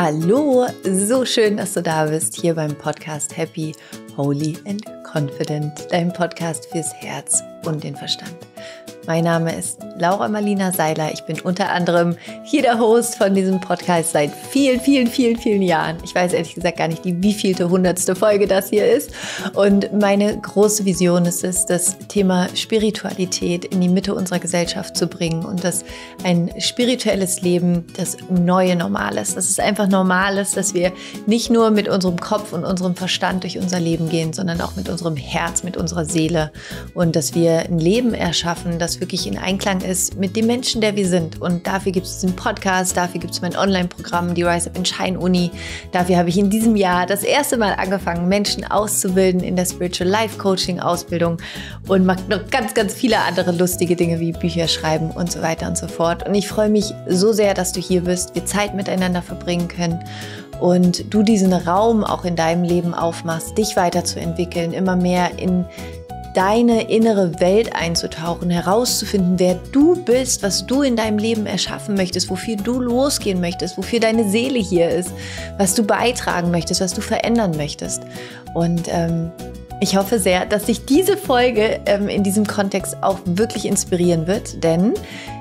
Hallo, so schön, dass du da bist hier beim Podcast Happy, Holy and Confident, dein Podcast fürs Herz und den Verstand. Mein Name ist Laura Marlina Seiler. Ich bin unter anderem hier der Host von diesem Podcast seit vielen, vielen, vielen, vielen Jahren. Ich weiß ehrlich gesagt gar nicht, die wievielte hundertste Folge das hier ist. Und meine große Vision ist es, das Thema Spiritualität in die Mitte unserer Gesellschaft zu bringen und dass ein spirituelles Leben das neue Normal ist. Dass es einfach normal ist, dass wir nicht nur mit unserem Kopf und unserem Verstand durch unser Leben gehen, sondern auch mit unserem Herz, mit unserer Seele und dass wir ein Leben erschaffen, dass wirklich in Einklang ist mit dem Menschen, der wir sind. Und dafür gibt es den Podcast, dafür gibt es mein Online-Programm, die Rise Up in Shine Uni. Dafür habe ich in diesem Jahr das erste Mal angefangen, Menschen auszubilden in der Spiritual Life Coaching Ausbildung und mache noch ganz, ganz viele andere lustige Dinge wie Bücher schreiben und so weiter und so fort. Und ich freue mich so sehr, dass du hier bist, wir Zeit miteinander verbringen können und du diesen Raum auch in deinem Leben aufmachst, dich weiterzuentwickeln, immer mehr in deine innere Welt einzutauchen, herauszufinden, wer du bist, was du in deinem Leben erschaffen möchtest, wofür du losgehen möchtest, wofür deine Seele hier ist, was du beitragen möchtest, was du verändern möchtest. Und ähm, ich hoffe sehr, dass dich diese Folge ähm, in diesem Kontext auch wirklich inspirieren wird, denn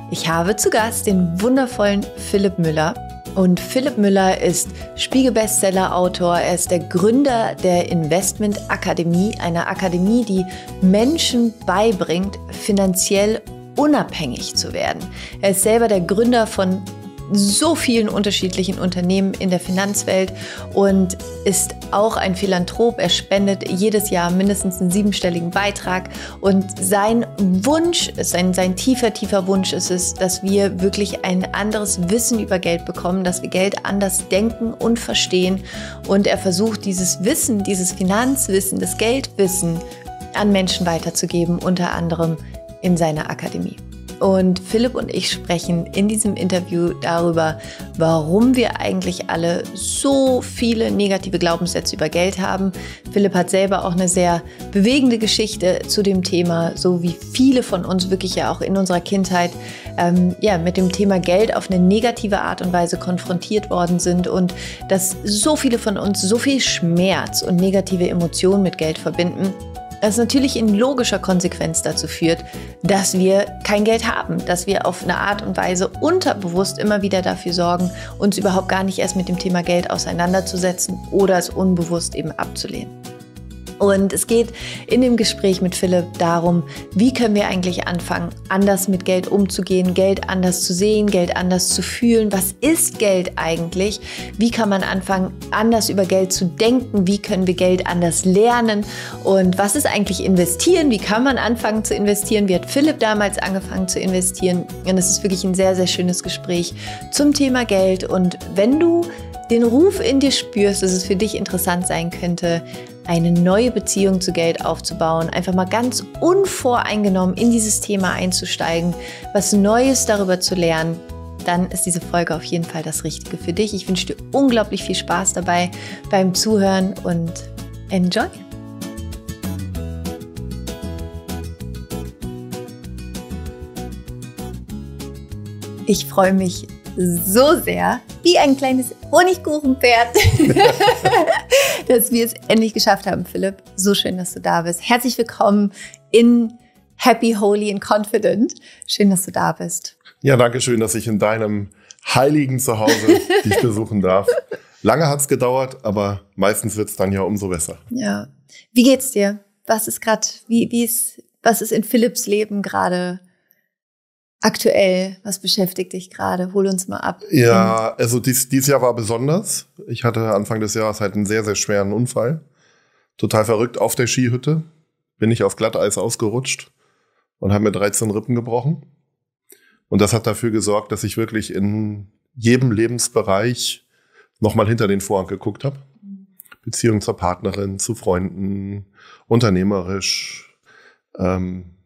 ich habe zu Gast den wundervollen Philipp Müller. Und Philipp Müller ist Spiegel-Bestseller-Autor. Er ist der Gründer der Investment Akademie, einer Akademie, die Menschen beibringt, finanziell unabhängig zu werden. Er ist selber der Gründer von so vielen unterschiedlichen Unternehmen in der Finanzwelt und ist auch ein Philanthrop. Er spendet jedes Jahr mindestens einen siebenstelligen Beitrag und sein Wunsch, sein, sein tiefer, tiefer Wunsch ist es, dass wir wirklich ein anderes Wissen über Geld bekommen, dass wir Geld anders denken und verstehen und er versucht dieses Wissen, dieses Finanzwissen, das Geldwissen an Menschen weiterzugeben, unter anderem in seiner Akademie. Und Philipp und ich sprechen in diesem Interview darüber, warum wir eigentlich alle so viele negative Glaubenssätze über Geld haben. Philipp hat selber auch eine sehr bewegende Geschichte zu dem Thema, so wie viele von uns wirklich ja auch in unserer Kindheit ähm, ja, mit dem Thema Geld auf eine negative Art und Weise konfrontiert worden sind und dass so viele von uns so viel Schmerz und negative Emotionen mit Geld verbinden das natürlich in logischer Konsequenz dazu führt, dass wir kein Geld haben, dass wir auf eine Art und Weise unterbewusst immer wieder dafür sorgen, uns überhaupt gar nicht erst mit dem Thema Geld auseinanderzusetzen oder es unbewusst eben abzulehnen. Und es geht in dem Gespräch mit Philipp darum, wie können wir eigentlich anfangen, anders mit Geld umzugehen, Geld anders zu sehen, Geld anders zu fühlen. Was ist Geld eigentlich? Wie kann man anfangen, anders über Geld zu denken? Wie können wir Geld anders lernen? Und was ist eigentlich investieren? Wie kann man anfangen zu investieren? Wie hat Philipp damals angefangen zu investieren? Und es ist wirklich ein sehr, sehr schönes Gespräch zum Thema Geld. Und wenn du den Ruf in dir spürst, dass es für dich interessant sein könnte, eine neue Beziehung zu Geld aufzubauen, einfach mal ganz unvoreingenommen in dieses Thema einzusteigen, was Neues darüber zu lernen, dann ist diese Folge auf jeden Fall das Richtige für dich. Ich wünsche dir unglaublich viel Spaß dabei beim Zuhören und enjoy! Ich freue mich so sehr wie ein kleines Honigkuchenpferd, dass wir es endlich geschafft haben, Philipp. So schön, dass du da bist. Herzlich willkommen in Happy, Holy and Confident. Schön, dass du da bist. Ja, danke schön, dass ich in deinem heiligen Zuhause dich besuchen darf. Lange hat es gedauert, aber meistens wird es dann ja umso besser. Ja. Wie geht's dir? Was ist gerade, wie, wie ist, was ist in Philipps Leben gerade aktuell? Was beschäftigt dich gerade? Hol uns mal ab. Ja, ähm, also dies, dieses Jahr war besonders. Ich hatte Anfang des Jahres halt einen sehr, sehr schweren Unfall. Total verrückt auf der Skihütte. Bin ich auf Glatteis ausgerutscht und habe mir 13 Rippen gebrochen. Und das hat dafür gesorgt, dass ich wirklich in jedem Lebensbereich nochmal hinter den Vorhang geguckt habe. Beziehung zur Partnerin, zu Freunden, unternehmerisch. Ähm,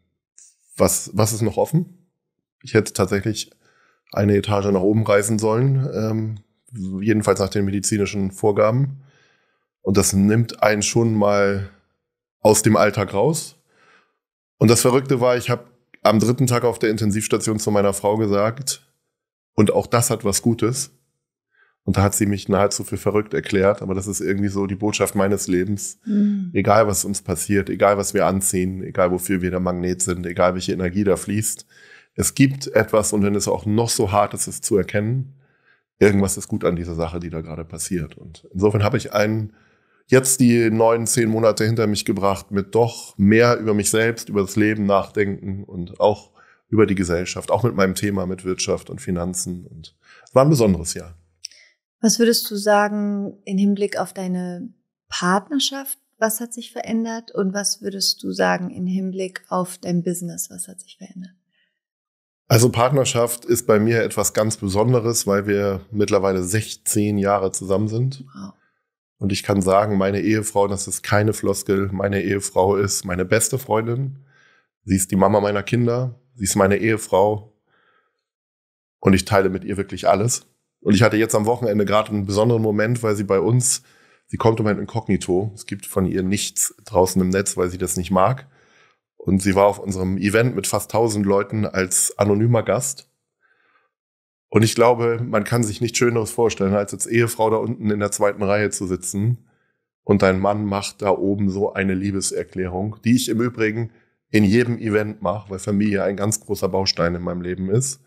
was, was ist noch offen? Ich hätte tatsächlich eine Etage nach oben reisen sollen, ähm, jedenfalls nach den medizinischen Vorgaben. Und das nimmt einen schon mal aus dem Alltag raus. Und das Verrückte war, ich habe am dritten Tag auf der Intensivstation zu meiner Frau gesagt, und auch das hat was Gutes. Und da hat sie mich nahezu für verrückt erklärt, aber das ist irgendwie so die Botschaft meines Lebens. Mhm. Egal, was uns passiert, egal, was wir anziehen, egal, wofür wir der Magnet sind, egal, welche Energie da fließt, es gibt etwas und wenn es auch noch so hart ist, es zu erkennen, irgendwas ist gut an dieser Sache, die da gerade passiert. Und insofern habe ich einen, jetzt die neun, zehn Monate hinter mich gebracht mit doch mehr über mich selbst, über das Leben nachdenken und auch über die Gesellschaft, auch mit meinem Thema mit Wirtschaft und Finanzen. Und es war ein besonderes Jahr. Was würdest du sagen im Hinblick auf deine Partnerschaft? Was hat sich verändert? Und was würdest du sagen im Hinblick auf dein Business? Was hat sich verändert? Also Partnerschaft ist bei mir etwas ganz Besonderes, weil wir mittlerweile 16 Jahre zusammen sind. Wow. Und ich kann sagen, meine Ehefrau, das ist keine Floskel, meine Ehefrau ist meine beste Freundin. Sie ist die Mama meiner Kinder, sie ist meine Ehefrau. Und ich teile mit ihr wirklich alles. Und ich hatte jetzt am Wochenende gerade einen besonderen Moment, weil sie bei uns, sie kommt im Moment inkognito. Es gibt von ihr nichts draußen im Netz, weil sie das nicht mag. Und sie war auf unserem Event mit fast 1000 Leuten als anonymer Gast. Und ich glaube, man kann sich nichts Schöneres vorstellen, als als Ehefrau da unten in der zweiten Reihe zu sitzen und dein Mann macht da oben so eine Liebeserklärung, die ich im Übrigen in jedem Event mache, weil Familie ein ganz großer Baustein in meinem Leben ist.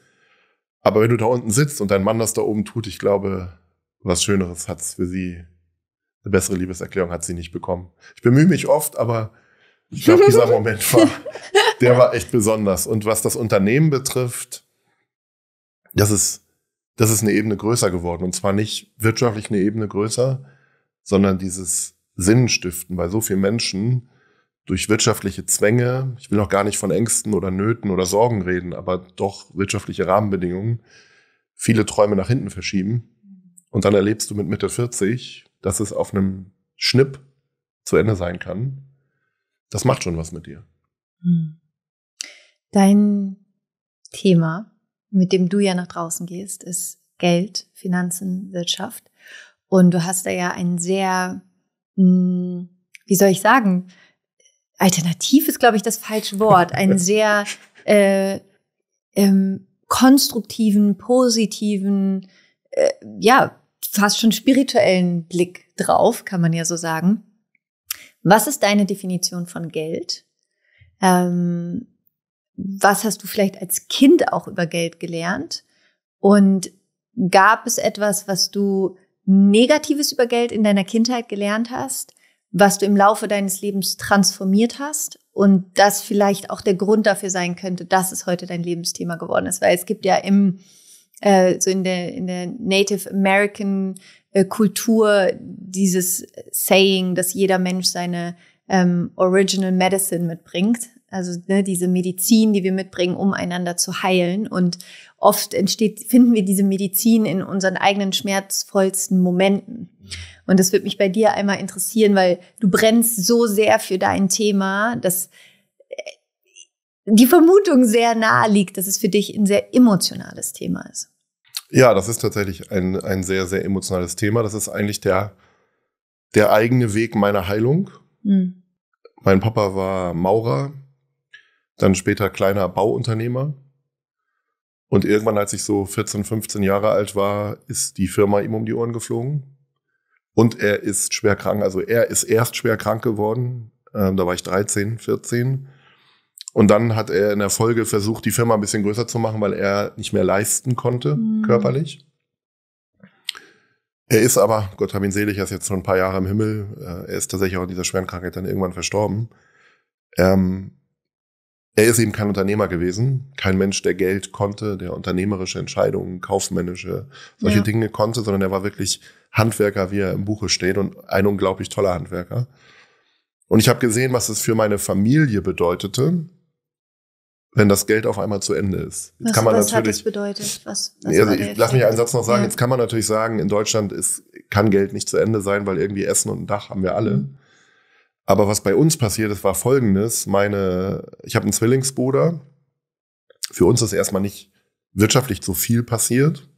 Aber wenn du da unten sitzt und dein Mann das da oben tut, ich glaube, was Schöneres hat es für sie, eine bessere Liebeserklärung hat sie nicht bekommen. Ich bemühe mich oft, aber ich glaube, dieser Moment war, der war echt besonders. Und was das Unternehmen betrifft, das ist, das ist eine Ebene größer geworden. Und zwar nicht wirtschaftlich eine Ebene größer, sondern dieses Sinnenstiften bei so vielen Menschen durch wirtschaftliche Zwänge. Ich will noch gar nicht von Ängsten oder Nöten oder Sorgen reden, aber doch wirtschaftliche Rahmenbedingungen viele Träume nach hinten verschieben. Und dann erlebst du mit Mitte 40, dass es auf einem Schnipp zu Ende sein kann. Das macht schon was mit dir. Hm. Dein Thema, mit dem du ja nach draußen gehst, ist Geld, Finanzen, Wirtschaft. Und du hast da ja ein sehr, hm, wie soll ich sagen, alternativ ist, glaube ich, das falsche Wort, einen sehr äh, ähm, konstruktiven, positiven, äh, ja, fast schon spirituellen Blick drauf, kann man ja so sagen. Was ist deine Definition von Geld? Ähm, was hast du vielleicht als Kind auch über Geld gelernt? Und gab es etwas, was du Negatives über Geld in deiner Kindheit gelernt hast, was du im Laufe deines Lebens transformiert hast und das vielleicht auch der Grund dafür sein könnte, dass es heute dein Lebensthema geworden ist? Weil es gibt ja im, äh, so in der, in der Native American äh, Kultur dieses Saying, dass jeder Mensch seine ähm, Original Medicine mitbringt. Also ne, diese Medizin, die wir mitbringen, um einander zu heilen. Und oft entsteht, finden wir diese Medizin in unseren eigenen schmerzvollsten Momenten. Und das würde mich bei dir einmal interessieren, weil du brennst so sehr für dein Thema, dass äh, die Vermutung sehr nahe liegt, dass es für dich ein sehr emotionales Thema ist. Ja, das ist tatsächlich ein, ein sehr, sehr emotionales Thema. Das ist eigentlich der, der eigene Weg meiner Heilung. Mhm. Mein Papa war Maurer, dann später kleiner Bauunternehmer. Und irgendwann, als ich so 14, 15 Jahre alt war, ist die Firma ihm um die Ohren geflogen. Und er ist schwer krank. Also er ist erst schwer krank geworden. Ähm, da war ich 13, 14. Und dann hat er in der Folge versucht, die Firma ein bisschen größer zu machen, weil er nicht mehr leisten konnte, mhm. körperlich. Er ist aber, Gott hab ihn selig, er ist jetzt schon ein paar Jahre im Himmel. Äh, er ist tatsächlich auch in dieser schweren Krankheit dann irgendwann verstorben. Ähm, er ist eben kein Unternehmer gewesen, kein Mensch, der Geld konnte, der unternehmerische Entscheidungen, kaufmännische, solche ja. Dinge konnte, sondern er war wirklich Handwerker, wie er im Buche steht und ein unglaublich toller Handwerker. Und ich habe gesehen, was es für meine Familie bedeutete, wenn das Geld auf einmal zu Ende ist. Jetzt was, kann man was natürlich, hat das bedeutet? Was, was also ich, lass mich einen Satz noch sagen. Ja. Jetzt kann man natürlich sagen, in Deutschland ist, kann Geld nicht zu Ende sein, weil irgendwie Essen und ein Dach haben wir alle. Mhm. Aber was bei uns passiert ist, war folgendes. Meine, ich habe einen Zwillingsbruder. Für uns ist erstmal nicht wirtschaftlich so viel passiert.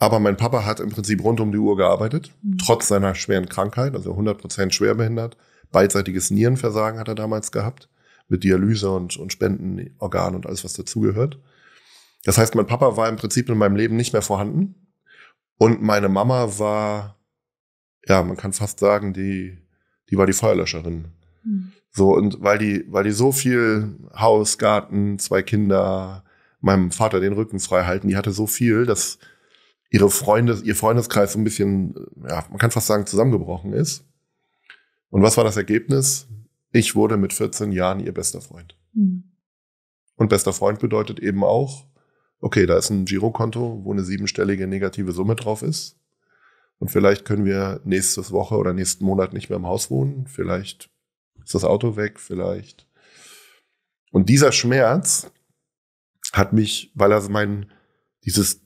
Aber mein Papa hat im Prinzip rund um die Uhr gearbeitet, mhm. trotz seiner schweren Krankheit, also 100% schwerbehindert. Beidseitiges Nierenversagen hat er damals gehabt mit Dialyse und, und Spenden, Organ und alles, was dazugehört. Das heißt, mein Papa war im Prinzip in meinem Leben nicht mehr vorhanden. Und meine Mama war, ja, man kann fast sagen, die, die war die Feuerlöscherin. Mhm. So, und weil die, weil die so viel Haus, Garten, zwei Kinder, meinem Vater den Rücken frei halten, die hatte so viel, dass ihre Freunde, ihr Freundeskreis so ein bisschen, ja, man kann fast sagen, zusammengebrochen ist. Und was war das Ergebnis? Ich wurde mit 14 Jahren ihr bester Freund. Mhm. Und bester Freund bedeutet eben auch, okay, da ist ein Girokonto, wo eine siebenstellige negative Summe drauf ist. Und vielleicht können wir nächstes Woche oder nächsten Monat nicht mehr im Haus wohnen. Vielleicht ist das Auto weg, vielleicht. Und dieser Schmerz hat mich, weil er also mein, dieses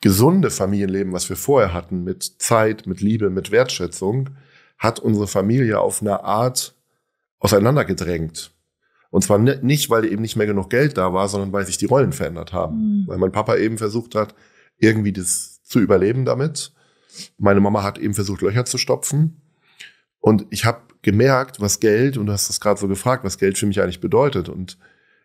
gesunde Familienleben, was wir vorher hatten, mit Zeit, mit Liebe, mit Wertschätzung, hat unsere Familie auf eine Art auseinandergedrängt. Und zwar nicht, weil eben nicht mehr genug Geld da war, sondern weil sich die Rollen verändert haben. Mhm. Weil mein Papa eben versucht hat, irgendwie das zu überleben damit. Meine Mama hat eben versucht, Löcher zu stopfen. Und ich habe gemerkt, was Geld, und du hast es gerade so gefragt, was Geld für mich eigentlich bedeutet. Und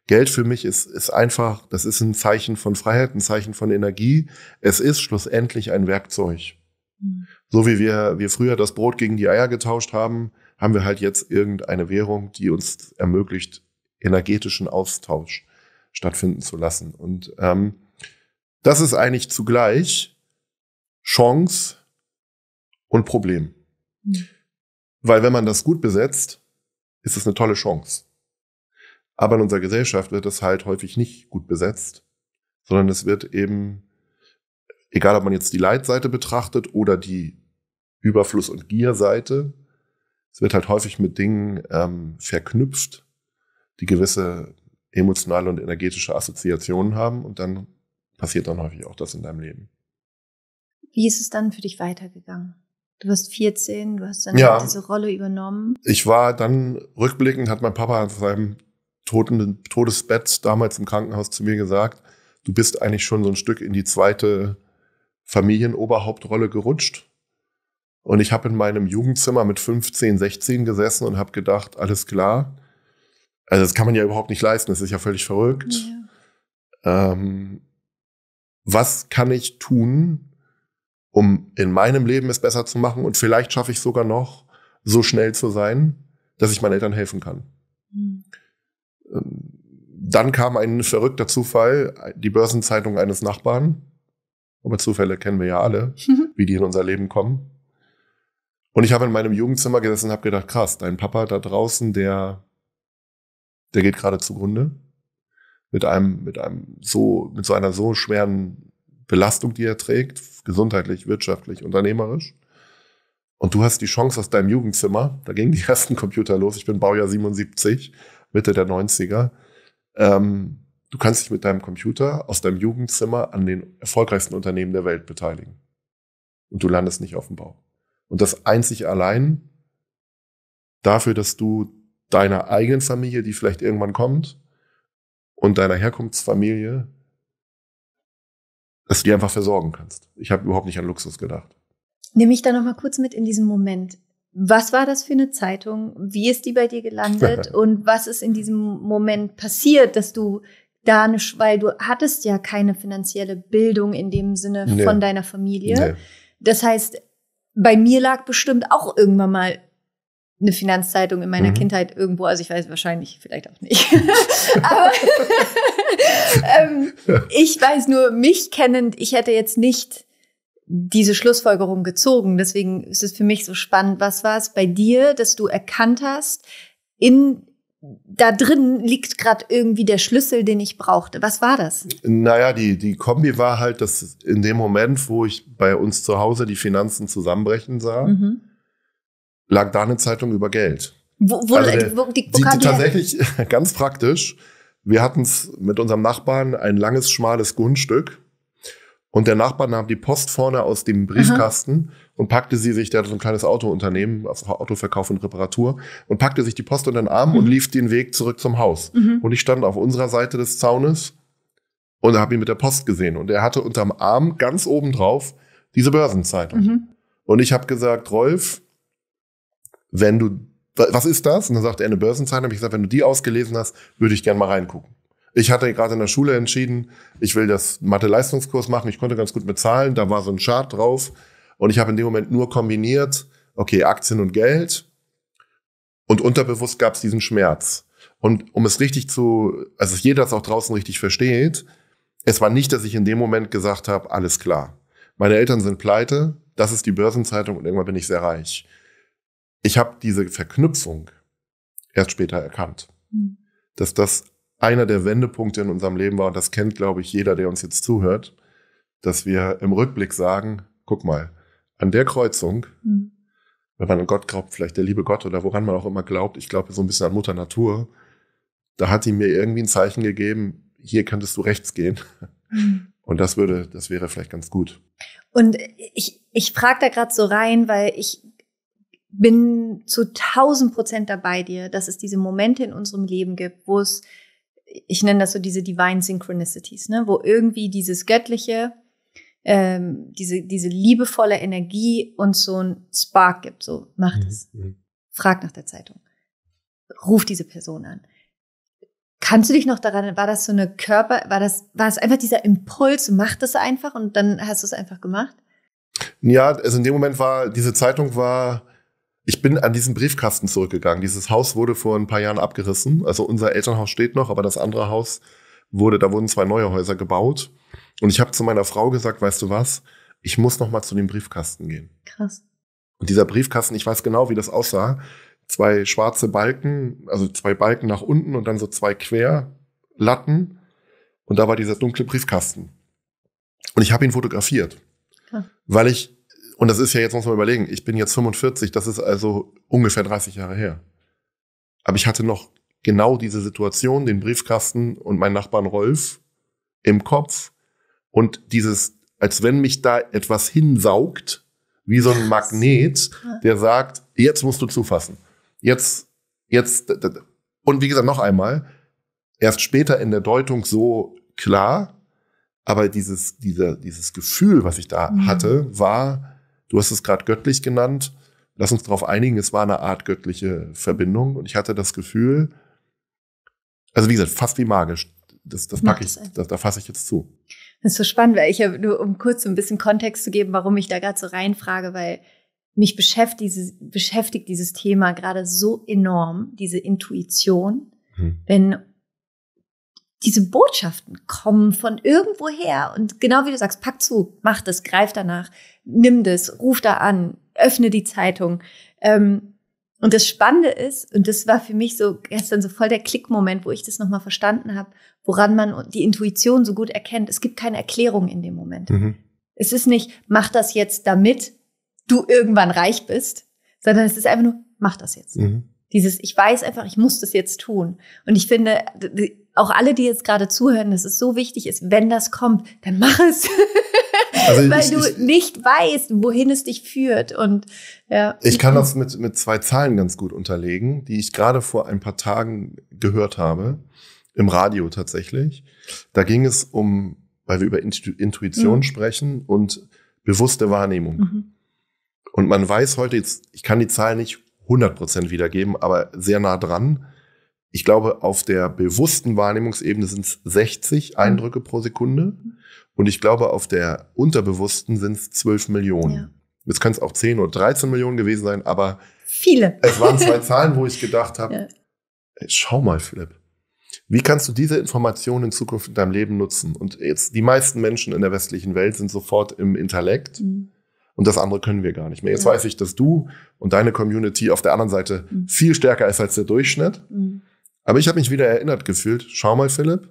Geld für mich ist, ist einfach, das ist ein Zeichen von Freiheit, ein Zeichen von Energie. Es ist schlussendlich ein Werkzeug. Mhm. So wie wir, wir früher das Brot gegen die Eier getauscht haben, haben wir halt jetzt irgendeine Währung, die uns ermöglicht, energetischen Austausch stattfinden zu lassen. Und ähm, das ist eigentlich zugleich Chance und Problem. Hm. Weil wenn man das gut besetzt, ist es eine tolle Chance. Aber in unserer Gesellschaft wird das halt häufig nicht gut besetzt, sondern es wird eben, egal ob man jetzt die Leitseite betrachtet oder die Überfluss- und Gierseite, es wird halt häufig mit Dingen ähm, verknüpft, die gewisse emotionale und energetische Assoziationen haben und dann passiert dann häufig auch das in deinem Leben. Wie ist es dann für dich weitergegangen? Du warst 14, du hast dann ja. diese Rolle übernommen. Ich war dann rückblickend, hat mein Papa auf seinem toten, Todesbett damals im Krankenhaus zu mir gesagt, du bist eigentlich schon so ein Stück in die zweite Familienoberhauptrolle gerutscht. Und ich habe in meinem Jugendzimmer mit 15, 16 gesessen und habe gedacht, alles klar. Also das kann man ja überhaupt nicht leisten, das ist ja völlig verrückt. Ja. Ähm, was kann ich tun, um in meinem Leben es besser zu machen? Und vielleicht schaffe ich sogar noch, so schnell zu sein, dass ich meinen Eltern helfen kann. Mhm. Dann kam ein verrückter Zufall, die Börsenzeitung eines Nachbarn. Aber Zufälle kennen wir ja alle, mhm. wie die in unser Leben kommen. Und ich habe in meinem Jugendzimmer gesessen und habe gedacht, krass, dein Papa da draußen, der, der geht gerade zugrunde. Mit einem, mit einem so, mit so einer so schweren Belastung, die er trägt, gesundheitlich, wirtschaftlich, unternehmerisch. Und du hast die Chance aus deinem Jugendzimmer, da gingen die ersten Computer los, ich bin Baujahr 77, Mitte der 90er, ähm, du kannst dich mit deinem Computer aus deinem Jugendzimmer an den erfolgreichsten Unternehmen der Welt beteiligen. Und du landest nicht auf dem Bau. Und das einzig allein dafür, dass du deiner eigenen Familie, die vielleicht irgendwann kommt, und deiner Herkunftsfamilie, dass du die einfach versorgen kannst. Ich habe überhaupt nicht an Luxus gedacht. Nimm mich da noch mal kurz mit in diesem Moment. Was war das für eine Zeitung? Wie ist die bei dir gelandet? und was ist in diesem Moment passiert, dass du da nicht, weil du hattest ja keine finanzielle Bildung in dem Sinne nee. von deiner Familie. Nee. Das heißt, bei mir lag bestimmt auch irgendwann mal eine Finanzzeitung in meiner mhm. Kindheit irgendwo, also ich weiß wahrscheinlich, vielleicht auch nicht. Aber ähm, ich weiß nur, mich kennend, ich hätte jetzt nicht diese Schlussfolgerung gezogen. Deswegen ist es für mich so spannend. Was war es bei dir, dass du erkannt hast, in da drin liegt gerade irgendwie der Schlüssel, den ich brauchte. Was war das? Naja, die, die Kombi war halt, dass in dem Moment, wo ich bei uns zu Hause die Finanzen zusammenbrechen sah, mhm. lag da eine Zeitung über Geld. Wo, wo, also der, wo, die, wo die, die tatsächlich ganz praktisch. Wir hatten es mit unserem Nachbarn ein langes, schmales Grundstück. Und der Nachbar nahm die Post vorne aus dem Briefkasten. Aha und packte sie sich, der hatte so ein kleines Autounternehmen, also Autoverkauf und Reparatur, und packte sich die Post unter den Arm mhm. und lief den Weg zurück zum Haus. Mhm. Und ich stand auf unserer Seite des Zaunes und habe ihn mit der Post gesehen. Und er hatte unterm Arm ganz oben drauf diese Börsenzeitung. Mhm. Und ich habe gesagt, Rolf, wenn du, was ist das? Und dann sagte er, eine Börsenzeitung. Hab ich gesagt, wenn du die ausgelesen hast, würde ich gerne mal reingucken. Ich hatte gerade in der Schule entschieden, ich will das Mathe-Leistungskurs machen. Ich konnte ganz gut mit Zahlen. Da war so ein Chart drauf und ich habe in dem Moment nur kombiniert, okay, Aktien und Geld. Und unterbewusst gab es diesen Schmerz. Und um es richtig zu, also dass jeder das auch draußen richtig versteht, es war nicht, dass ich in dem Moment gesagt habe, alles klar. Meine Eltern sind pleite, das ist die Börsenzeitung und irgendwann bin ich sehr reich. Ich habe diese Verknüpfung erst später erkannt, hm. dass das einer der Wendepunkte in unserem Leben war und das kennt, glaube ich, jeder, der uns jetzt zuhört, dass wir im Rückblick sagen, guck mal, an der Kreuzung, mhm. wenn man an Gott glaubt, vielleicht der liebe Gott oder woran man auch immer glaubt, ich glaube so ein bisschen an Mutter Natur, da hat sie mir irgendwie ein Zeichen gegeben, hier könntest du rechts gehen. Mhm. Und das würde, das wäre vielleicht ganz gut. Und ich, ich frage da gerade so rein, weil ich bin zu tausend Prozent dabei dir, dass es diese Momente in unserem Leben gibt, wo es, ich nenne das so diese Divine Synchronicities, ne, wo irgendwie dieses Göttliche ähm, diese, diese liebevolle Energie und so ein Spark gibt. So, macht mhm, es. Mhm. Frag nach der Zeitung. Ruf diese Person an. Kannst du dich noch daran, war das so eine Körper, war das, war es einfach dieser Impuls, mach das einfach und dann hast du es einfach gemacht? Ja, also in dem Moment war, diese Zeitung war, ich bin an diesen Briefkasten zurückgegangen. Dieses Haus wurde vor ein paar Jahren abgerissen. Also unser Elternhaus steht noch, aber das andere Haus wurde, da wurden zwei neue Häuser gebaut. Und ich habe zu meiner Frau gesagt, weißt du was, ich muss noch mal zu dem Briefkasten gehen. Krass. Und dieser Briefkasten, ich weiß genau, wie das aussah. Zwei schwarze Balken, also zwei Balken nach unten und dann so zwei Querlatten. Und da war dieser dunkle Briefkasten. Und ich habe ihn fotografiert. Krass. Weil ich, und das ist ja jetzt, muss man überlegen, ich bin jetzt 45, das ist also ungefähr 30 Jahre her. Aber ich hatte noch genau diese Situation, den Briefkasten und meinen Nachbarn Rolf im Kopf und dieses, als wenn mich da etwas hinsaugt, wie so ein Magnet, der sagt, jetzt musst du zufassen. Jetzt, jetzt, und wie gesagt, noch einmal, erst später in der Deutung so klar, aber dieses, diese, dieses Gefühl, was ich da mhm. hatte, war, du hast es gerade göttlich genannt, lass uns darauf einigen, es war eine Art göttliche Verbindung und ich hatte das Gefühl, also wie gesagt, fast wie magisch. Das, das packe ich, das, da fasse ich jetzt zu. Das ist so spannend, weil ich ja nur um kurz so ein bisschen Kontext zu geben, warum ich da gerade so reinfrage, weil mich beschäftigt dieses, beschäftigt dieses Thema gerade so enorm, diese Intuition, hm. wenn diese Botschaften kommen von irgendwoher und genau wie du sagst, pack zu, mach das, greif danach, nimm das, ruf da an, öffne die Zeitung. Ähm, und das Spannende ist, und das war für mich so gestern so voll der Klickmoment, wo ich das nochmal verstanden habe, woran man die Intuition so gut erkennt. Es gibt keine Erklärung in dem Moment. Mhm. Es ist nicht, mach das jetzt, damit du irgendwann reich bist, sondern es ist einfach nur, mach das jetzt. Mhm. Dieses, ich weiß einfach, ich muss das jetzt tun. Und ich finde, auch alle, die jetzt gerade zuhören, dass es so wichtig ist, wenn das kommt, dann mach es. Also Weil ich, du ich, nicht weißt, wohin es dich führt. Und, ja. Ich kann das mit, mit zwei Zahlen ganz gut unterlegen, die ich gerade vor ein paar Tagen gehört habe, im Radio tatsächlich. Da ging es um, weil wir über Intuition mhm. sprechen und bewusste Wahrnehmung. Mhm. Und man weiß heute jetzt, ich kann die Zahlen nicht 100% wiedergeben, aber sehr nah dran. Ich glaube, auf der bewussten Wahrnehmungsebene sind es 60 mhm. Eindrücke pro Sekunde mhm. Und ich glaube, auf der unterbewussten sind es 12 Millionen. Ja. Jetzt können es auch 10 oder 13 Millionen gewesen sein, aber viele. Es waren zwei Zahlen, wo ich gedacht habe, ja. schau mal, Philipp. Wie kannst du diese Informationen in Zukunft in deinem Leben nutzen? Und jetzt die meisten Menschen in der westlichen Welt sind sofort im Intellekt. Mhm. Und das andere können wir gar nicht mehr. Jetzt ja. weiß ich, dass du und deine Community auf der anderen Seite mhm. viel stärker ist als der Durchschnitt. Mhm. Aber ich habe mich wieder erinnert gefühlt. Schau mal, Philipp,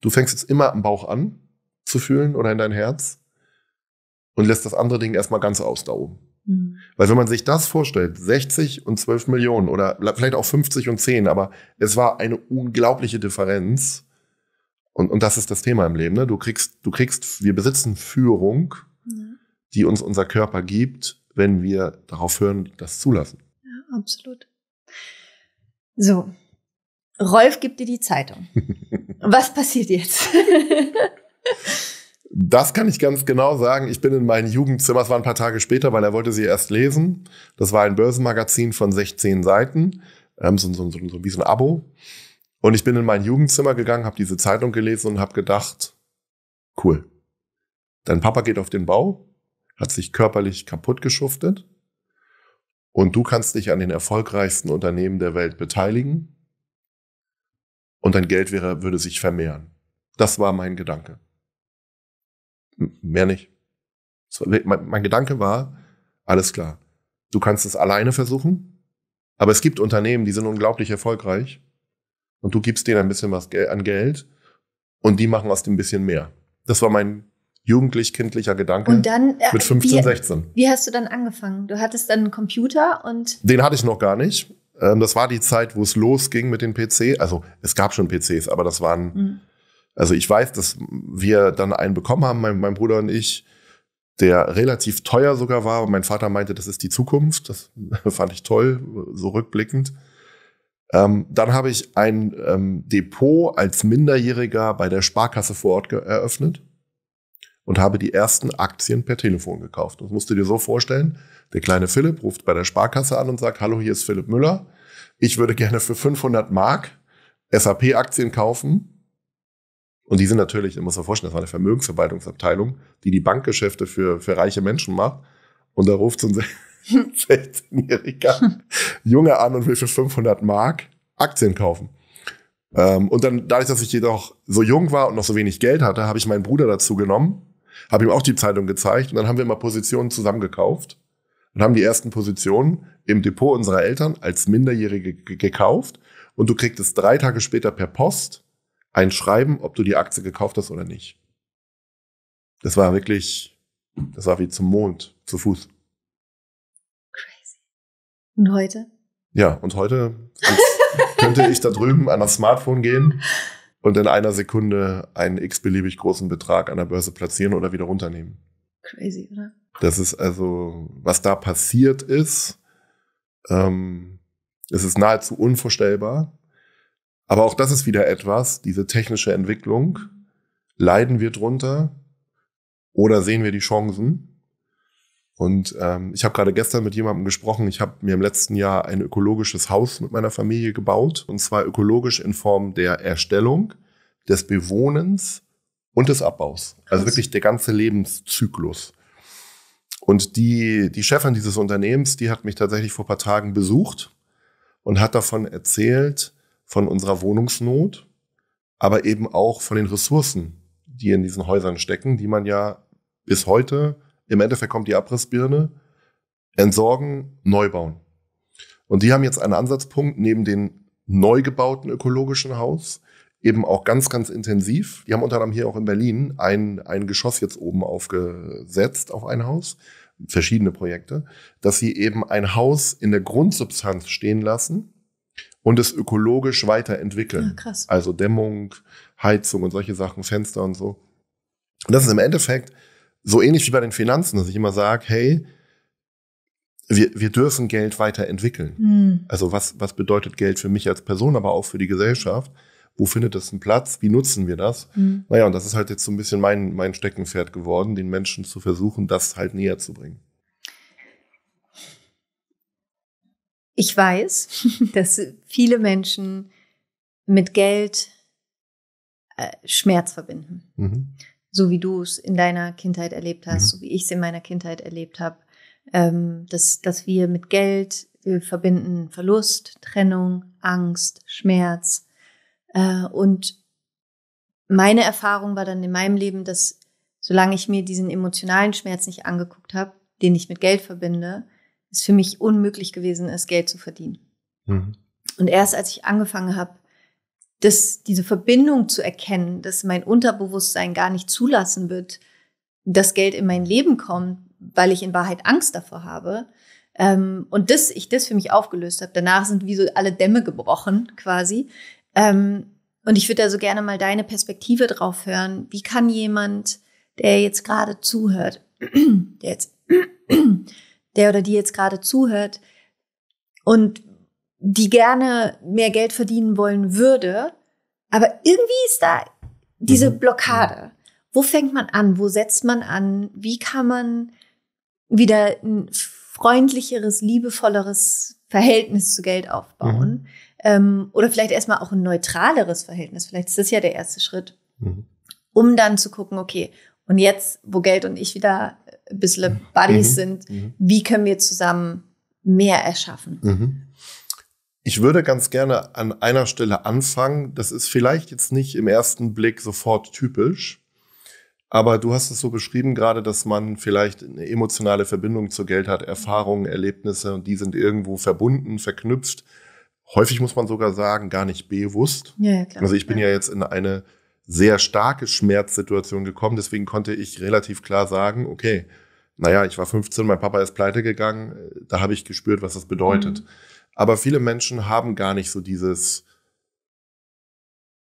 du fängst jetzt immer am Bauch an zu fühlen oder in dein Herz und lässt das andere Ding erstmal ganz aus da oben. Mhm. Weil wenn man sich das vorstellt, 60 und 12 Millionen oder vielleicht auch 50 und 10, aber es war eine unglaubliche Differenz. Und, und das ist das Thema im Leben. Ne? Du kriegst, du kriegst, wir besitzen Führung, ja. die uns unser Körper gibt, wenn wir darauf hören, das zulassen. Ja, absolut. So, Rolf gibt dir die Zeitung. Was passiert jetzt? Das kann ich ganz genau sagen. Ich bin in meinem Jugendzimmer, es war ein paar Tage später, weil er wollte sie erst lesen. Das war ein Börsenmagazin von 16 Seiten, ähm, so, so, so, so wie so ein Abo. Und ich bin in mein Jugendzimmer gegangen, habe diese Zeitung gelesen und habe gedacht, cool, dein Papa geht auf den Bau, hat sich körperlich kaputt geschuftet und du kannst dich an den erfolgreichsten Unternehmen der Welt beteiligen und dein Geld wäre, würde sich vermehren. Das war mein Gedanke. Mehr nicht. Mein, mein Gedanke war, alles klar, du kannst es alleine versuchen, aber es gibt Unternehmen, die sind unglaublich erfolgreich und du gibst denen ein bisschen was an Geld und die machen aus dem bisschen mehr. Das war mein jugendlich-kindlicher Gedanke. Und dann äh, mit 15, wie, 16. Wie hast du dann angefangen? Du hattest dann einen Computer und. Den hatte ich noch gar nicht. Ähm, das war die Zeit, wo es losging mit dem PC. Also es gab schon PCs, aber das waren mhm. Also ich weiß, dass wir dann einen bekommen haben, mein, mein Bruder und ich, der relativ teuer sogar war. Mein Vater meinte, das ist die Zukunft. Das fand ich toll, so rückblickend. Ähm, dann habe ich ein ähm, Depot als Minderjähriger bei der Sparkasse vor Ort eröffnet und habe die ersten Aktien per Telefon gekauft. Das musst du dir so vorstellen. Der kleine Philipp ruft bei der Sparkasse an und sagt, hallo, hier ist Philipp Müller. Ich würde gerne für 500 Mark SAP-Aktien kaufen und die sind natürlich, muss man vorstellen, das war eine Vermögensverwaltungsabteilung, die die Bankgeschäfte für, für reiche Menschen macht. Und da ruft so ein 16-jähriger Junge an und will für 500 Mark Aktien kaufen. Ähm, und dann, dadurch, dass ich jedoch so jung war und noch so wenig Geld hatte, habe ich meinen Bruder dazu genommen, habe ihm auch die Zeitung gezeigt und dann haben wir mal Positionen zusammengekauft und haben die ersten Positionen im Depot unserer Eltern als Minderjährige gekauft. Und du kriegst es drei Tage später per Post einschreiben, ob du die Aktie gekauft hast oder nicht. Das war wirklich, das war wie zum Mond, zu Fuß. Crazy. Und heute? Ja, und heute könnte ich da drüben an das Smartphone gehen und in einer Sekunde einen x-beliebig großen Betrag an der Börse platzieren oder wieder runternehmen. Crazy, oder? Das ist also, was da passiert ist, ähm, es ist nahezu unvorstellbar. Aber auch das ist wieder etwas, diese technische Entwicklung. Leiden wir drunter oder sehen wir die Chancen? Und ähm, ich habe gerade gestern mit jemandem gesprochen. Ich habe mir im letzten Jahr ein ökologisches Haus mit meiner Familie gebaut. Und zwar ökologisch in Form der Erstellung, des Bewohnens und des Abbaus. Also Krass. Also wirklich der ganze Lebenszyklus. Und die, die Chefin dieses Unternehmens, die hat mich tatsächlich vor paar Tagen besucht und hat davon erzählt, von unserer Wohnungsnot, aber eben auch von den Ressourcen, die in diesen Häusern stecken, die man ja bis heute, im Endeffekt kommt die Abrissbirne, entsorgen, neu bauen. Und die haben jetzt einen Ansatzpunkt neben den neu gebauten ökologischen Haus, eben auch ganz, ganz intensiv. Die haben unter anderem hier auch in Berlin ein, ein Geschoss jetzt oben aufgesetzt auf ein Haus, verschiedene Projekte, dass sie eben ein Haus in der Grundsubstanz stehen lassen und es ökologisch weiterentwickeln. Ja, ah, krass. Also Dämmung, Heizung und solche Sachen, Fenster und so. Und das ist im Endeffekt so ähnlich wie bei den Finanzen, dass ich immer sage, hey, wir, wir dürfen Geld weiterentwickeln. Mhm. Also was, was bedeutet Geld für mich als Person, aber auch für die Gesellschaft? Wo findet das einen Platz? Wie nutzen wir das? Mhm. Naja, und das ist halt jetzt so ein bisschen mein, mein Steckenpferd geworden, den Menschen zu versuchen, das halt näher zu bringen. Ich weiß, dass viele Menschen mit Geld äh, Schmerz verbinden. Mhm. So wie du es in deiner Kindheit erlebt hast, mhm. so wie ich es in meiner Kindheit erlebt habe. Ähm, dass, dass wir mit Geld wir äh, verbinden Verlust, Trennung, Angst, Schmerz. Äh, und meine Erfahrung war dann in meinem Leben, dass solange ich mir diesen emotionalen Schmerz nicht angeguckt habe, den ich mit Geld verbinde, es für mich unmöglich gewesen ist, Geld zu verdienen. Mhm. Und erst als ich angefangen habe, das, diese Verbindung zu erkennen, dass mein Unterbewusstsein gar nicht zulassen wird, dass Geld in mein Leben kommt, weil ich in Wahrheit Angst davor habe. Ähm, und dass ich das für mich aufgelöst habe. Danach sind wie so alle Dämme gebrochen quasi. Ähm, und ich würde da so gerne mal deine Perspektive drauf hören. Wie kann jemand, der jetzt gerade zuhört, der jetzt der oder die jetzt gerade zuhört und die gerne mehr Geld verdienen wollen würde, aber irgendwie ist da diese mhm. Blockade. Wo fängt man an? Wo setzt man an? Wie kann man wieder ein freundlicheres, liebevolleres Verhältnis zu Geld aufbauen? Mhm. Ähm, oder vielleicht erstmal auch ein neutraleres Verhältnis. Vielleicht ist das ja der erste Schritt, mhm. um dann zu gucken, okay, und jetzt, wo Geld und ich wieder ein bisschen mhm. Buddies mhm. sind, mhm. wie können wir zusammen mehr erschaffen? Mhm. Ich würde ganz gerne an einer Stelle anfangen. Das ist vielleicht jetzt nicht im ersten Blick sofort typisch, aber du hast es so beschrieben gerade, dass man vielleicht eine emotionale Verbindung zu Geld hat, Erfahrungen, Erlebnisse und die sind irgendwo verbunden, verknüpft. Häufig muss man sogar sagen, gar nicht bewusst. Ja, also ich bin ja, ja jetzt in eine sehr starke Schmerzsituation gekommen. Deswegen konnte ich relativ klar sagen, okay, naja, ich war 15, mein Papa ist pleite gegangen, äh, da habe ich gespürt, was das bedeutet. Mhm. Aber viele Menschen haben gar nicht so dieses,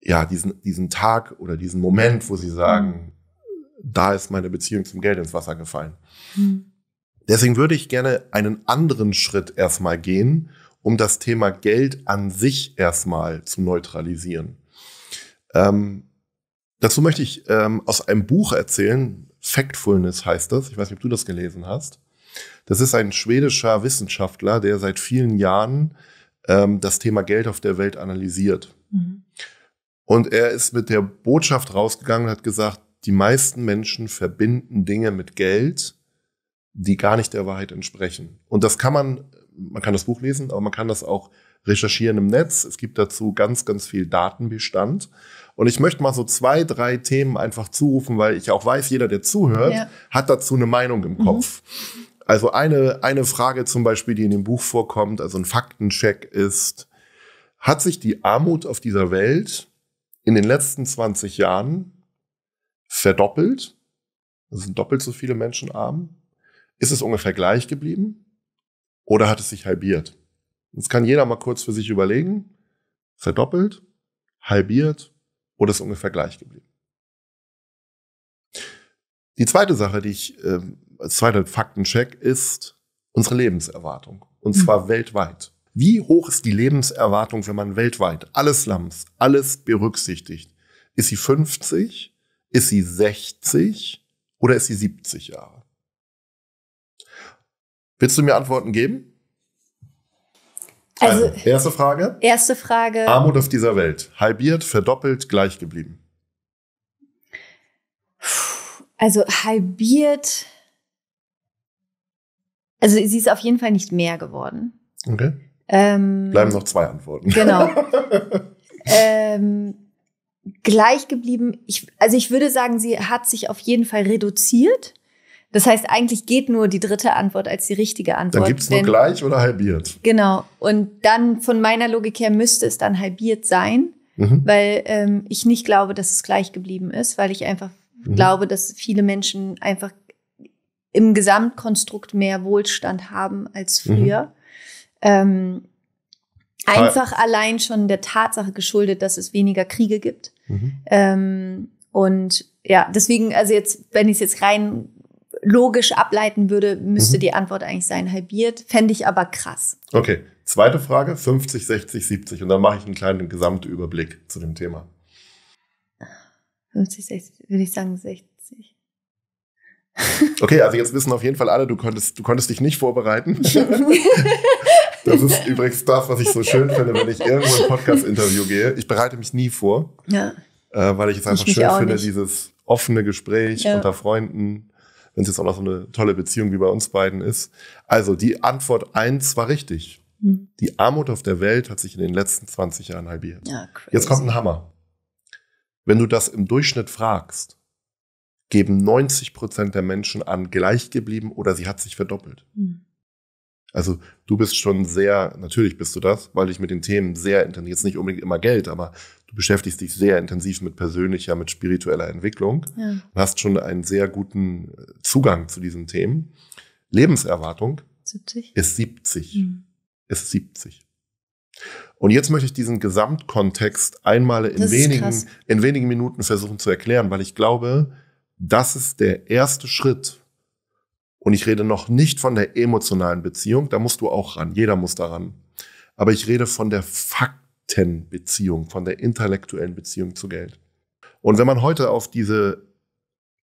ja, diesen, diesen Tag oder diesen Moment, wo sie sagen, mhm. da ist meine Beziehung zum Geld ins Wasser gefallen. Mhm. Deswegen würde ich gerne einen anderen Schritt erstmal gehen, um das Thema Geld an sich erstmal zu neutralisieren. Ähm, Dazu möchte ich ähm, aus einem Buch erzählen. Factfulness heißt das. Ich weiß nicht, ob du das gelesen hast. Das ist ein schwedischer Wissenschaftler, der seit vielen Jahren ähm, das Thema Geld auf der Welt analysiert. Mhm. Und er ist mit der Botschaft rausgegangen und hat gesagt, die meisten Menschen verbinden Dinge mit Geld, die gar nicht der Wahrheit entsprechen. Und das kann man, man kann das Buch lesen, aber man kann das auch recherchieren im Netz. Es gibt dazu ganz, ganz viel Datenbestand. Und ich möchte mal so zwei, drei Themen einfach zurufen, weil ich auch weiß, jeder, der zuhört, ja. hat dazu eine Meinung im mhm. Kopf. Mhm. Also eine, eine Frage zum Beispiel, die in dem Buch vorkommt, also ein Faktencheck ist, hat sich die Armut auf dieser Welt in den letzten 20 Jahren verdoppelt? Es also sind doppelt so viele Menschen arm. Ist es ungefähr gleich geblieben? Oder hat es sich halbiert? Das kann jeder mal kurz für sich überlegen. Verdoppelt, halbiert oder ist ungefähr gleich geblieben. Die zweite Sache, die ich ähm, als zweiter Faktencheck ist unsere Lebenserwartung. Und mhm. zwar weltweit. Wie hoch ist die Lebenserwartung, wenn man weltweit alles Lambs, alles berücksichtigt? Ist sie 50? Ist sie 60? Oder ist sie 70 Jahre? Willst du mir Antworten geben? Also, also, erste Frage. Erste Frage. Armut auf dieser Welt. Halbiert, verdoppelt, gleich geblieben. Also halbiert. Also sie ist auf jeden Fall nicht mehr geworden. Okay. Ähm, Bleiben noch zwei Antworten. Genau. ähm, gleich geblieben. Ich, also ich würde sagen, sie hat sich auf jeden Fall reduziert. Das heißt, eigentlich geht nur die dritte Antwort als die richtige Antwort. Dann gibt es nur gleich oder halbiert. Genau. Und dann von meiner Logik her müsste es dann halbiert sein, mhm. weil ähm, ich nicht glaube, dass es gleich geblieben ist, weil ich einfach mhm. glaube, dass viele Menschen einfach im Gesamtkonstrukt mehr Wohlstand haben als mhm. früher. Mhm. Ähm, einfach Hi. allein schon der Tatsache geschuldet, dass es weniger Kriege gibt. Mhm. Ähm, und ja, deswegen, also jetzt, wenn ich es jetzt rein logisch ableiten würde, müsste mhm. die Antwort eigentlich sein, halbiert. Fände ich aber krass. Okay, zweite Frage, 50, 60, 70 und dann mache ich einen kleinen Gesamtüberblick zu dem Thema. 50, 60, würde ich sagen 60. Okay, also jetzt wissen auf jeden Fall alle, du konntest, du konntest dich nicht vorbereiten. Das ist übrigens das, was ich so schön finde, wenn ich irgendwo ein Podcast-Interview gehe. Ich bereite mich nie vor, ja. äh, weil ich es einfach ich schön finde, nicht. dieses offene Gespräch ja. unter Freunden wenn es jetzt auch noch so eine tolle Beziehung wie bei uns beiden ist. Also die Antwort eins war richtig. Mhm. Die Armut auf der Welt hat sich in den letzten 20 Jahren halbiert. Ja, jetzt kommt ein Hammer. Wenn du das im Durchschnitt fragst, geben 90 Prozent der Menschen an, gleich geblieben oder sie hat sich verdoppelt. Mhm. Also du bist schon sehr, natürlich bist du das, weil ich mit den Themen sehr intensiv, jetzt nicht unbedingt immer Geld, aber du beschäftigst dich sehr intensiv mit persönlicher, mit spiritueller Entwicklung ja. und hast schon einen sehr guten äh, Zugang zu diesen Themen. Lebenserwartung 70? ist 70. Mhm. Ist 70. Und jetzt möchte ich diesen Gesamtkontext einmal in wenigen, in wenigen Minuten versuchen zu erklären, weil ich glaube, das ist der erste Schritt. Und ich rede noch nicht von der emotionalen Beziehung, da musst du auch ran, jeder muss daran. Aber ich rede von der Fakt Beziehung, von der intellektuellen Beziehung zu Geld. Und wenn man heute auf diese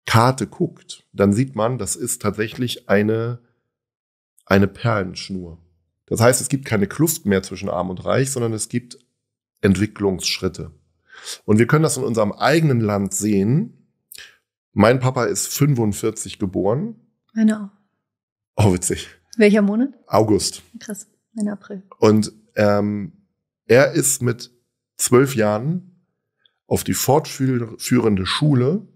Karte guckt, dann sieht man, das ist tatsächlich eine, eine Perlenschnur. Das heißt, es gibt keine Kluft mehr zwischen Arm und Reich, sondern es gibt Entwicklungsschritte. Und wir können das in unserem eigenen Land sehen. Mein Papa ist 45 geboren. Meine auch. Oh, witzig. Welcher Monat? August. Krass, mein April. Und ähm, er ist mit zwölf Jahren auf die fortführende Schule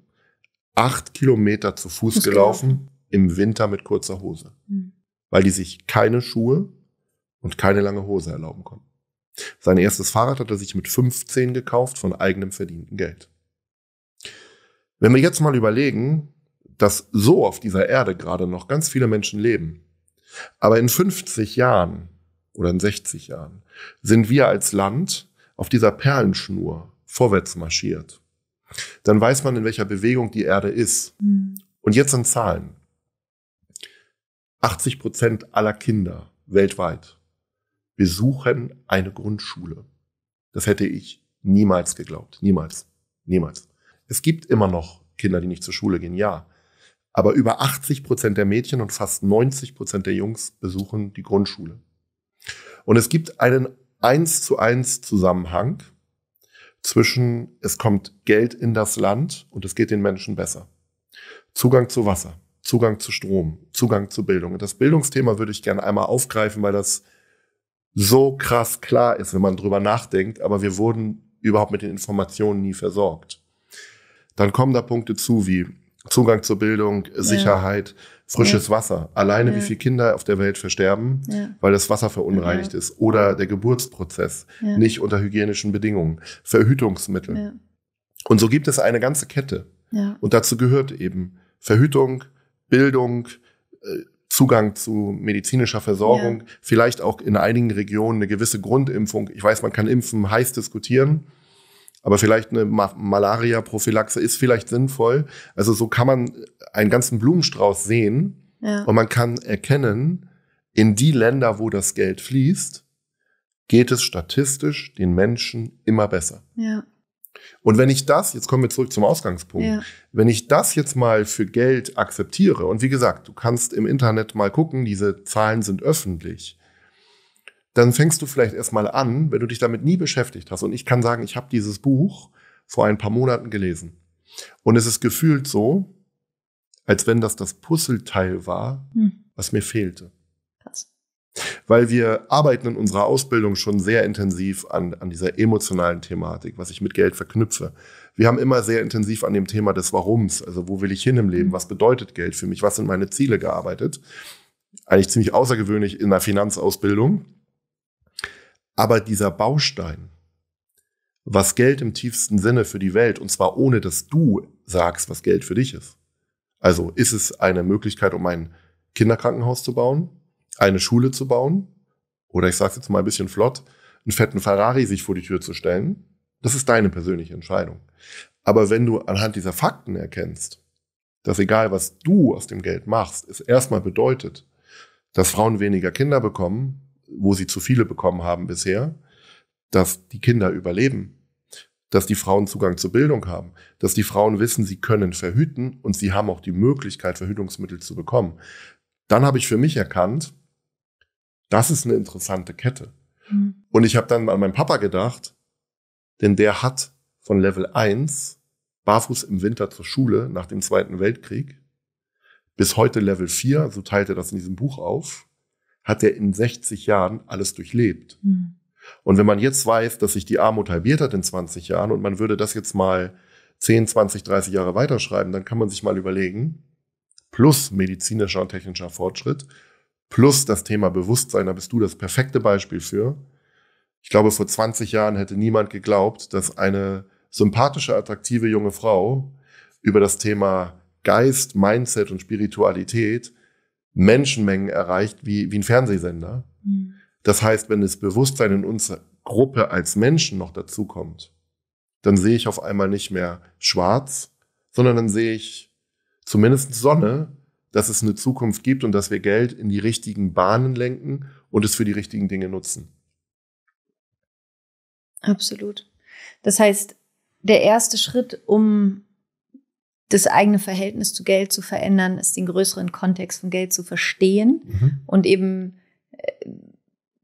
acht Kilometer zu Fuß, gelaufen, gelaufen, im Winter mit kurzer Hose, mhm. weil die sich keine Schuhe und keine lange Hose erlauben konnten. Sein erstes Fahrrad hat er sich mit 15 gekauft von eigenem verdienten Geld. Wenn wir jetzt mal überlegen, dass so auf dieser Erde gerade noch ganz viele Menschen leben, aber in 50 Jahren oder in 60 Jahren, sind wir als Land auf dieser Perlenschnur vorwärts marschiert. Dann weiß man, in welcher Bewegung die Erde ist. Mhm. Und jetzt in Zahlen. 80 Prozent aller Kinder weltweit besuchen eine Grundschule. Das hätte ich niemals geglaubt. Niemals. Niemals. Es gibt immer noch Kinder, die nicht zur Schule gehen, ja. Aber über 80 Prozent der Mädchen und fast 90 Prozent der Jungs besuchen die Grundschule. Und es gibt einen 1 zu 1 Zusammenhang zwischen es kommt Geld in das Land und es geht den Menschen besser. Zugang zu Wasser, Zugang zu Strom, Zugang zu Bildung. Und das Bildungsthema würde ich gerne einmal aufgreifen, weil das so krass klar ist, wenn man drüber nachdenkt, aber wir wurden überhaupt mit den Informationen nie versorgt. Dann kommen da Punkte zu wie Zugang zur Bildung, Sicherheit, ja. frisches ja. Wasser. Alleine ja. wie viele Kinder auf der Welt versterben, weil das Wasser verunreinigt ist. Oder der Geburtsprozess nicht unter hygienischen Bedingungen. Verhütungsmittel. Und so gibt es eine ganze Kette. Und dazu gehört eben Verhütung, Bildung, äh, Zugang zu medizinischer Versorgung, vielleicht auch in einigen Regionen eine gewisse Grundimpfung. Ich weiß, man kann impfen heiß diskutieren aber vielleicht eine Malaria-Prophylaxe ist vielleicht sinnvoll. Also so kann man einen ganzen Blumenstrauß sehen ja. und man kann erkennen, in die Länder, wo das Geld fließt, geht es statistisch den Menschen immer besser. Ja. Und wenn ich das, jetzt kommen wir zurück zum Ausgangspunkt, ja. wenn ich das jetzt mal für Geld akzeptiere, und wie gesagt, du kannst im Internet mal gucken, diese Zahlen sind öffentlich, dann fängst du vielleicht erstmal an, wenn du dich damit nie beschäftigt hast. Und ich kann sagen, ich habe dieses Buch vor ein paar Monaten gelesen. Und es ist gefühlt so, als wenn das das Puzzleteil war, hm. was mir fehlte. Krass. Weil wir arbeiten in unserer Ausbildung schon sehr intensiv an, an dieser emotionalen Thematik, was ich mit Geld verknüpfe. Wir haben immer sehr intensiv an dem Thema des Warums, also wo will ich hin im Leben, hm. was bedeutet Geld für mich, was sind meine Ziele gearbeitet. Eigentlich ziemlich außergewöhnlich in der Finanzausbildung aber dieser Baustein, was Geld im tiefsten Sinne für die Welt, und zwar ohne dass du sagst, was Geld für dich ist. Also ist es eine Möglichkeit, um ein Kinderkrankenhaus zu bauen, eine Schule zu bauen, oder ich sage jetzt mal ein bisschen flott, einen fetten Ferrari sich vor die Tür zu stellen. Das ist deine persönliche Entscheidung. Aber wenn du anhand dieser Fakten erkennst, dass egal was du aus dem Geld machst, es erstmal bedeutet, dass Frauen weniger Kinder bekommen, wo sie zu viele bekommen haben bisher, dass die Kinder überleben, dass die Frauen Zugang zur Bildung haben, dass die Frauen wissen, sie können verhüten und sie haben auch die Möglichkeit, Verhütungsmittel zu bekommen. Dann habe ich für mich erkannt, das ist eine interessante Kette. Mhm. Und ich habe dann an meinen Papa gedacht, denn der hat von Level 1 barfuß im Winter zur Schule nach dem Zweiten Weltkrieg bis heute Level 4, so teilt er das in diesem Buch auf, hat er in 60 Jahren alles durchlebt. Mhm. Und wenn man jetzt weiß, dass sich die Armut halbiert hat in 20 Jahren und man würde das jetzt mal 10, 20, 30 Jahre weiterschreiben, dann kann man sich mal überlegen, plus medizinischer und technischer Fortschritt, plus das Thema Bewusstsein, da bist du das perfekte Beispiel für. Ich glaube, vor 20 Jahren hätte niemand geglaubt, dass eine sympathische, attraktive junge Frau über das Thema Geist, Mindset und Spiritualität Menschenmengen erreicht wie, wie ein Fernsehsender. Mhm. Das heißt, wenn das Bewusstsein in unserer Gruppe als Menschen noch dazukommt, dann sehe ich auf einmal nicht mehr schwarz, sondern dann sehe ich zumindest Sonne, dass es eine Zukunft gibt und dass wir Geld in die richtigen Bahnen lenken und es für die richtigen Dinge nutzen. Absolut. Das heißt, der erste Schritt, um das eigene Verhältnis zu Geld zu verändern, ist den größeren Kontext von Geld zu verstehen mhm. und eben äh,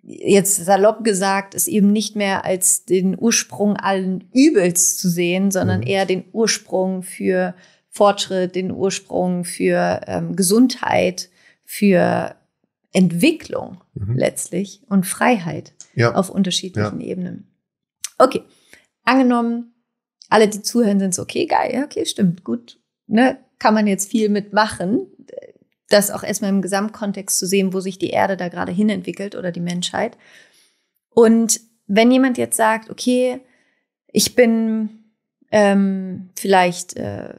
jetzt salopp gesagt, ist eben nicht mehr als den Ursprung allen Übels zu sehen, sondern mhm. eher den Ursprung für Fortschritt, den Ursprung für ähm, Gesundheit, für Entwicklung mhm. letztlich und Freiheit ja. auf unterschiedlichen ja. Ebenen. Okay, angenommen, alle, die zuhören, sind so, okay, geil, ja, okay, stimmt, gut, ne, kann man jetzt viel mitmachen. Das auch erstmal im Gesamtkontext zu sehen, wo sich die Erde da gerade hin entwickelt oder die Menschheit. Und wenn jemand jetzt sagt, okay, ich bin ähm, vielleicht, äh,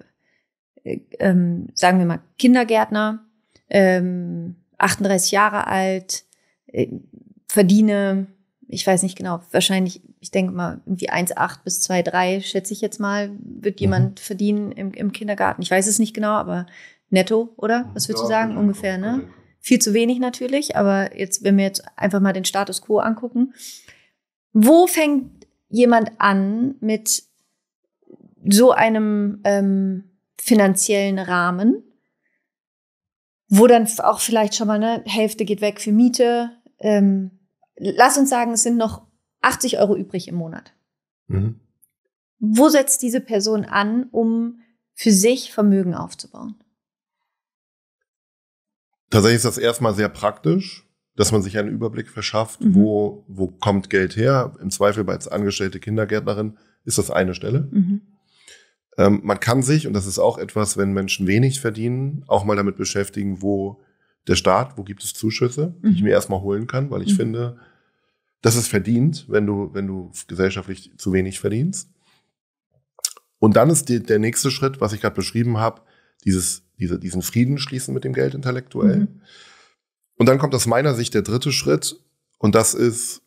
äh, äh, sagen wir mal, Kindergärtner, 38 ähm, Jahre alt, äh, verdiene, ich weiß nicht genau, wahrscheinlich ich denke mal, irgendwie 1,8 bis 2,3, schätze ich jetzt mal, wird mhm. jemand verdienen im, im, Kindergarten. Ich weiß es nicht genau, aber netto, oder? Was würdest ja, du sagen? Genau. Ungefähr, ne? Viel zu wenig natürlich, aber jetzt, wenn wir jetzt einfach mal den Status quo angucken. Wo fängt jemand an mit so einem ähm, finanziellen Rahmen, wo dann auch vielleicht schon mal eine Hälfte geht weg für Miete. Ähm, lass uns sagen, es sind noch 80 Euro übrig im Monat. Mhm. Wo setzt diese Person an, um für sich Vermögen aufzubauen? Tatsächlich ist das erstmal sehr praktisch, dass man sich einen Überblick verschafft, mhm. wo, wo kommt Geld her. Im Zweifel als angestellte Kindergärtnerin ist das eine Stelle. Mhm. Ähm, man kann sich, und das ist auch etwas, wenn Menschen wenig verdienen, auch mal damit beschäftigen, wo der Staat, wo gibt es Zuschüsse, die ich mhm. mir erstmal holen kann, weil ich mhm. finde, das ist verdient, wenn du, wenn du gesellschaftlich zu wenig verdienst. Und dann ist die, der nächste Schritt, was ich gerade beschrieben habe, dieses, diese, diesen Frieden schließen mit dem Geld intellektuell. Mhm. Und dann kommt aus meiner Sicht der dritte Schritt und das ist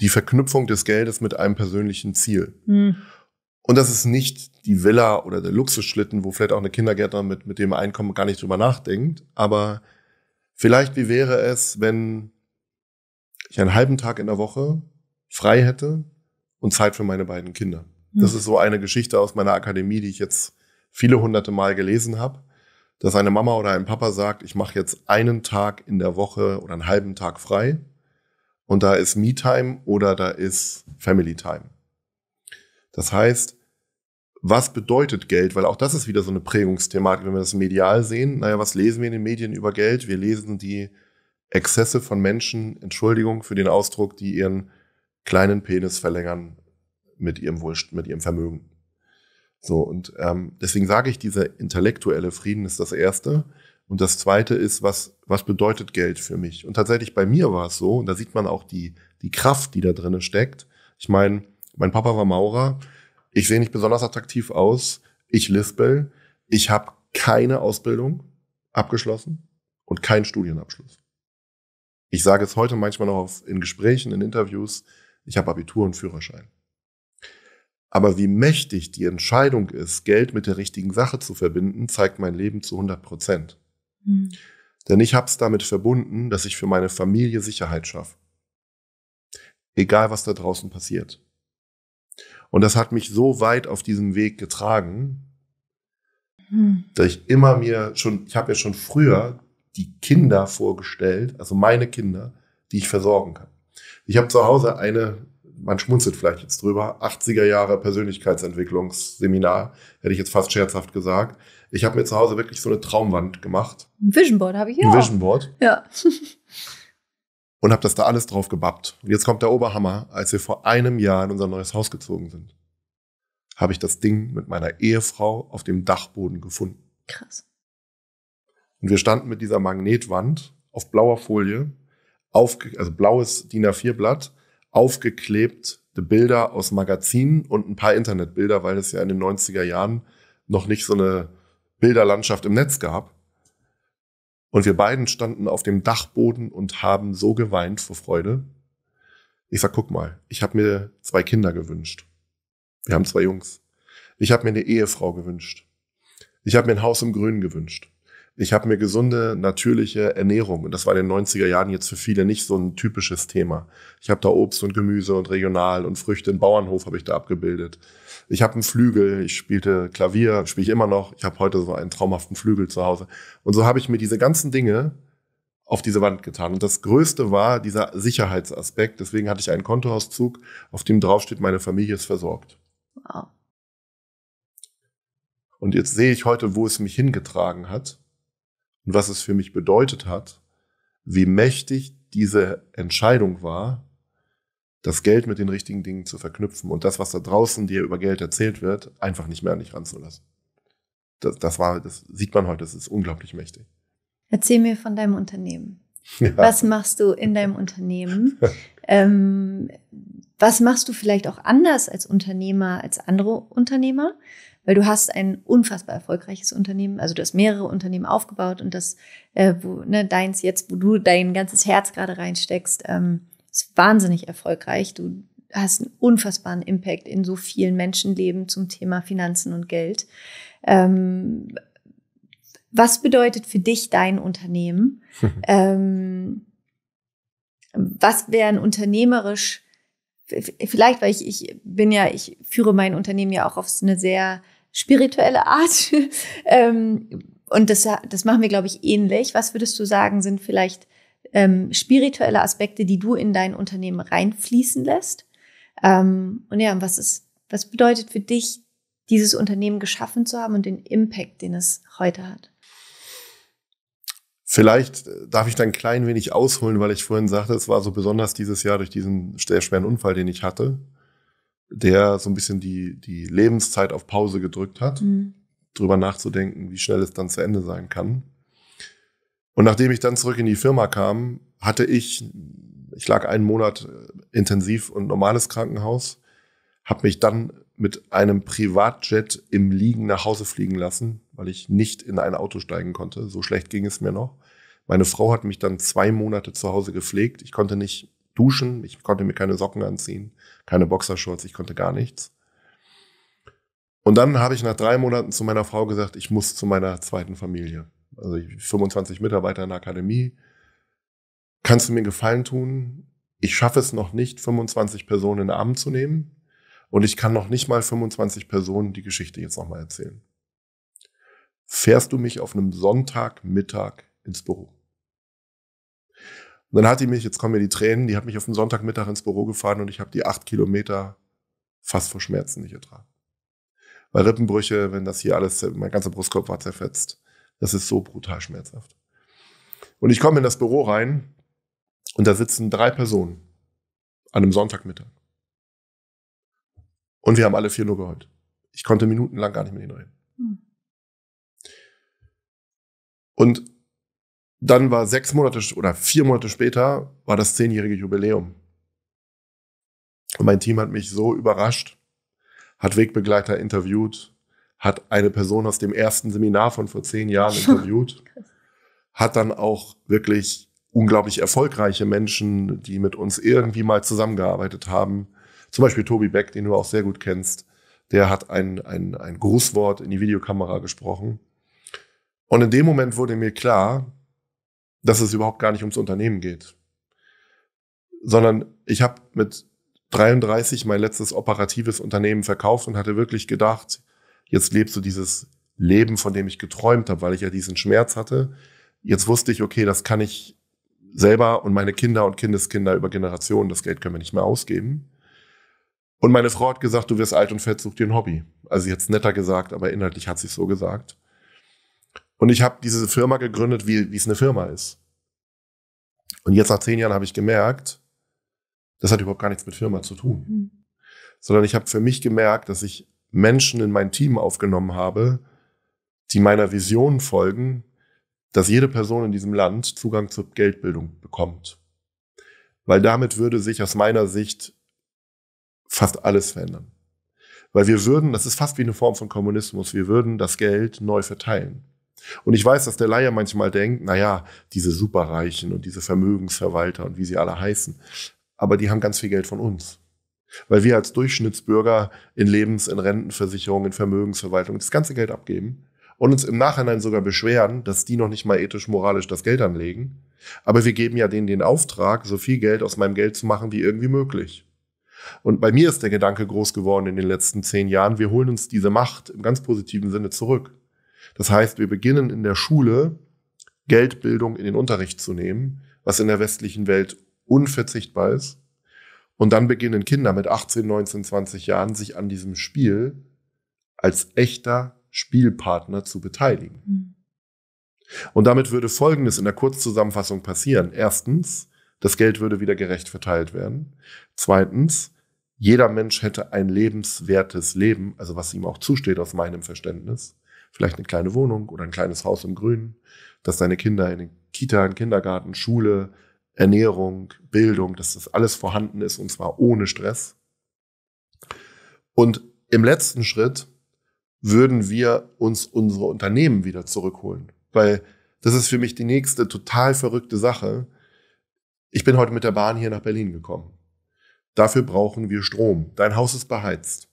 die Verknüpfung des Geldes mit einem persönlichen Ziel. Mhm. Und das ist nicht die Villa oder der Luxusschlitten, wo vielleicht auch eine Kindergärtner mit, mit dem Einkommen gar nicht drüber nachdenkt. Aber vielleicht, wie wäre es, wenn ich einen halben Tag in der Woche frei hätte und Zeit für meine beiden Kinder. Hm. Das ist so eine Geschichte aus meiner Akademie, die ich jetzt viele hunderte Mal gelesen habe, dass eine Mama oder ein Papa sagt, ich mache jetzt einen Tag in der Woche oder einen halben Tag frei und da ist Me-Time oder da ist Family-Time. Das heißt, was bedeutet Geld? Weil auch das ist wieder so eine Prägungsthematik, wenn wir das medial sehen. Naja, was lesen wir in den Medien über Geld? Wir lesen die Exzesse von Menschen, Entschuldigung für den Ausdruck, die ihren kleinen Penis verlängern mit ihrem Wohlst mit ihrem Vermögen. So, und ähm, deswegen sage ich, dieser intellektuelle Frieden ist das Erste. Und das Zweite ist, was, was bedeutet Geld für mich? Und tatsächlich bei mir war es so, und da sieht man auch die, die Kraft, die da drinnen steckt. Ich meine, mein Papa war Maurer, ich sehe nicht besonders attraktiv aus, ich lispel, ich habe keine Ausbildung abgeschlossen und keinen Studienabschluss. Ich sage es heute manchmal noch auf, in Gesprächen, in Interviews, ich habe Abitur und Führerschein. Aber wie mächtig die Entscheidung ist, Geld mit der richtigen Sache zu verbinden, zeigt mein Leben zu 100 Prozent. Mhm. Denn ich habe es damit verbunden, dass ich für meine Familie Sicherheit schaffe. Egal, was da draußen passiert. Und das hat mich so weit auf diesem Weg getragen, hm. dass ich immer mir schon, ich habe ja schon früher die Kinder vorgestellt, also meine Kinder, die ich versorgen kann. Ich habe zu Hause eine, man schmunzelt vielleicht jetzt drüber, 80er Jahre Persönlichkeitsentwicklungsseminar, hätte ich jetzt fast scherzhaft gesagt. Ich habe mir zu Hause wirklich so eine Traumwand gemacht. Ein Vision Board habe ich ja. Ein auch. Vision Board. Ja. und habe das da alles drauf gebappt. Und jetzt kommt der Oberhammer, als wir vor einem Jahr in unser neues Haus gezogen sind habe ich das Ding mit meiner Ehefrau auf dem Dachboden gefunden. Krass. Und wir standen mit dieser Magnetwand auf blauer Folie, aufge also blaues DIN A4-Blatt, aufgeklebt Bilder aus Magazinen und ein paar Internetbilder, weil es ja in den 90er Jahren noch nicht so eine Bilderlandschaft im Netz gab. Und wir beiden standen auf dem Dachboden und haben so geweint vor Freude. Ich sag, guck mal, ich habe mir zwei Kinder gewünscht. Wir haben zwei Jungs. Ich habe mir eine Ehefrau gewünscht. Ich habe mir ein Haus im Grünen gewünscht. Ich habe mir gesunde, natürliche Ernährung, und das war in den 90er Jahren jetzt für viele nicht so ein typisches Thema. Ich habe da Obst und Gemüse und regional und Früchte, einen Bauernhof habe ich da abgebildet. Ich habe einen Flügel, ich spielte Klavier, spiele ich immer noch. Ich habe heute so einen traumhaften Flügel zu Hause. Und so habe ich mir diese ganzen Dinge auf diese Wand getan. Und das Größte war dieser Sicherheitsaspekt. Deswegen hatte ich einen Kontoauszug, auf dem draufsteht, meine Familie ist versorgt. Wow. Und jetzt sehe ich heute, wo es mich hingetragen hat und was es für mich bedeutet hat, wie mächtig diese Entscheidung war, das Geld mit den richtigen Dingen zu verknüpfen und das, was da draußen dir über Geld erzählt wird, einfach nicht mehr an dich ranzulassen. Das, das, war, das sieht man heute, das ist unglaublich mächtig. Erzähl mir von deinem Unternehmen. Ja. Was machst du in deinem Unternehmen? ähm, was machst du vielleicht auch anders als Unternehmer als andere Unternehmer? weil du hast ein unfassbar erfolgreiches Unternehmen, also du hast mehrere Unternehmen aufgebaut und das, äh, wo, ne, deins jetzt, wo du dein ganzes Herz gerade reinsteckst, ähm, ist wahnsinnig erfolgreich. Du hast einen unfassbaren Impact in so vielen Menschenleben zum Thema Finanzen und Geld. Ähm, was bedeutet für dich dein Unternehmen? ähm, was wären unternehmerisch, vielleicht, weil ich, ich bin ja, ich führe mein Unternehmen ja auch auf eine sehr spirituelle Art. Ähm, und das, das machen wir, glaube ich, ähnlich. Was würdest du sagen, sind vielleicht ähm, spirituelle Aspekte, die du in dein Unternehmen reinfließen lässt? Ähm, und ja, was ist, was bedeutet für dich, dieses Unternehmen geschaffen zu haben und den Impact, den es heute hat? Vielleicht darf ich da ein klein wenig ausholen, weil ich vorhin sagte, es war so besonders dieses Jahr durch diesen sehr schweren Unfall, den ich hatte der so ein bisschen die, die Lebenszeit auf Pause gedrückt hat, mhm. drüber nachzudenken, wie schnell es dann zu Ende sein kann. Und nachdem ich dann zurück in die Firma kam, hatte ich, ich lag einen Monat äh, intensiv und normales Krankenhaus, habe mich dann mit einem Privatjet im Liegen nach Hause fliegen lassen, weil ich nicht in ein Auto steigen konnte. So schlecht ging es mir noch. Meine Frau hat mich dann zwei Monate zu Hause gepflegt. Ich konnte nicht duschen, ich konnte mir keine Socken anziehen keine Boxershorts, ich konnte gar nichts. Und dann habe ich nach drei Monaten zu meiner Frau gesagt, ich muss zu meiner zweiten Familie. Also 25 Mitarbeiter in der Akademie. Kannst du mir Gefallen tun? Ich schaffe es noch nicht, 25 Personen in den Arm zu nehmen. Und ich kann noch nicht mal 25 Personen die Geschichte jetzt nochmal erzählen. Fährst du mich auf einem Sonntagmittag ins Büro? Und dann hat die mich, jetzt kommen mir die Tränen, die hat mich auf den Sonntagmittag ins Büro gefahren und ich habe die acht Kilometer fast vor Schmerzen nicht ertragen. Weil Rippenbrüche, wenn das hier alles, mein ganzer Brustkorb war zerfetzt, das ist so brutal schmerzhaft. Und ich komme in das Büro rein und da sitzen drei Personen an einem Sonntagmittag. Und wir haben alle vier nur geheult. Ich konnte minutenlang gar nicht mit ihnen reden. Hm. Und dann war sechs Monate oder vier Monate später war das zehnjährige Jubiläum. Und mein Team hat mich so überrascht, hat Wegbegleiter interviewt, hat eine Person aus dem ersten Seminar von vor zehn Jahren interviewt, hat dann auch wirklich unglaublich erfolgreiche Menschen, die mit uns irgendwie mal zusammengearbeitet haben. Zum Beispiel Tobi Beck, den du auch sehr gut kennst, der hat ein, ein, ein Grußwort in die Videokamera gesprochen. Und in dem Moment wurde mir klar, dass es überhaupt gar nicht ums Unternehmen geht. Sondern ich habe mit 33 mein letztes operatives Unternehmen verkauft und hatte wirklich gedacht, jetzt lebst du dieses Leben, von dem ich geträumt habe, weil ich ja diesen Schmerz hatte. Jetzt wusste ich, okay, das kann ich selber und meine Kinder und Kindeskinder über Generationen, das Geld können wir nicht mehr ausgeben. Und meine Frau hat gesagt, du wirst alt und fett, such dir ein Hobby. Also sie hat es netter gesagt, aber inhaltlich hat sie es so gesagt. Und ich habe diese Firma gegründet, wie es eine Firma ist. Und jetzt nach zehn Jahren habe ich gemerkt, das hat überhaupt gar nichts mit Firma zu tun. Mhm. Sondern ich habe für mich gemerkt, dass ich Menschen in mein Team aufgenommen habe, die meiner Vision folgen, dass jede Person in diesem Land Zugang zur Geldbildung bekommt. Weil damit würde sich aus meiner Sicht fast alles verändern. Weil wir würden, das ist fast wie eine Form von Kommunismus, wir würden das Geld neu verteilen. Und ich weiß, dass der Laie manchmal denkt, naja, diese Superreichen und diese Vermögensverwalter und wie sie alle heißen, aber die haben ganz viel Geld von uns. Weil wir als Durchschnittsbürger in Lebens-, in Rentenversicherung, in Vermögensverwaltung das ganze Geld abgeben und uns im Nachhinein sogar beschweren, dass die noch nicht mal ethisch, moralisch das Geld anlegen. Aber wir geben ja denen den Auftrag, so viel Geld aus meinem Geld zu machen, wie irgendwie möglich. Und bei mir ist der Gedanke groß geworden in den letzten zehn Jahren, wir holen uns diese Macht im ganz positiven Sinne zurück. Das heißt, wir beginnen in der Schule Geldbildung in den Unterricht zu nehmen, was in der westlichen Welt unverzichtbar ist. Und dann beginnen Kinder mit 18, 19, 20 Jahren sich an diesem Spiel als echter Spielpartner zu beteiligen. Mhm. Und damit würde Folgendes in der Kurzzusammenfassung passieren. Erstens, das Geld würde wieder gerecht verteilt werden. Zweitens, jeder Mensch hätte ein lebenswertes Leben, also was ihm auch zusteht aus meinem Verständnis vielleicht eine kleine Wohnung oder ein kleines Haus im Grünen, dass deine Kinder in den Kita, in Kindergarten, Schule, Ernährung, Bildung, dass das alles vorhanden ist und zwar ohne Stress. Und im letzten Schritt würden wir uns unsere Unternehmen wieder zurückholen, weil das ist für mich die nächste total verrückte Sache. Ich bin heute mit der Bahn hier nach Berlin gekommen. Dafür brauchen wir Strom. Dein Haus ist beheizt.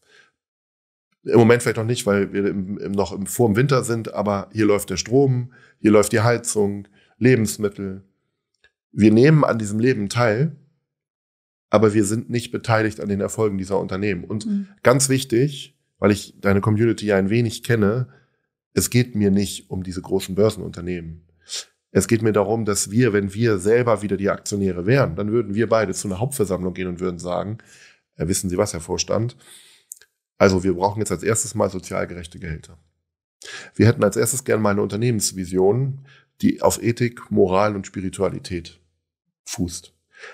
Im Moment vielleicht noch nicht, weil wir im, im, noch im, vor dem Winter sind, aber hier läuft der Strom, hier läuft die Heizung, Lebensmittel. Wir nehmen an diesem Leben teil, aber wir sind nicht beteiligt an den Erfolgen dieser Unternehmen. Und mhm. ganz wichtig, weil ich deine Community ja ein wenig kenne, es geht mir nicht um diese großen Börsenunternehmen. Es geht mir darum, dass wir, wenn wir selber wieder die Aktionäre wären, dann würden wir beide zu einer Hauptversammlung gehen und würden sagen, äh, wissen Sie was, Herr Vorstand, also wir brauchen jetzt als erstes mal sozial gerechte Gehälter. Wir hätten als erstes gerne mal eine Unternehmensvision, die auf Ethik, Moral und Spiritualität fußt.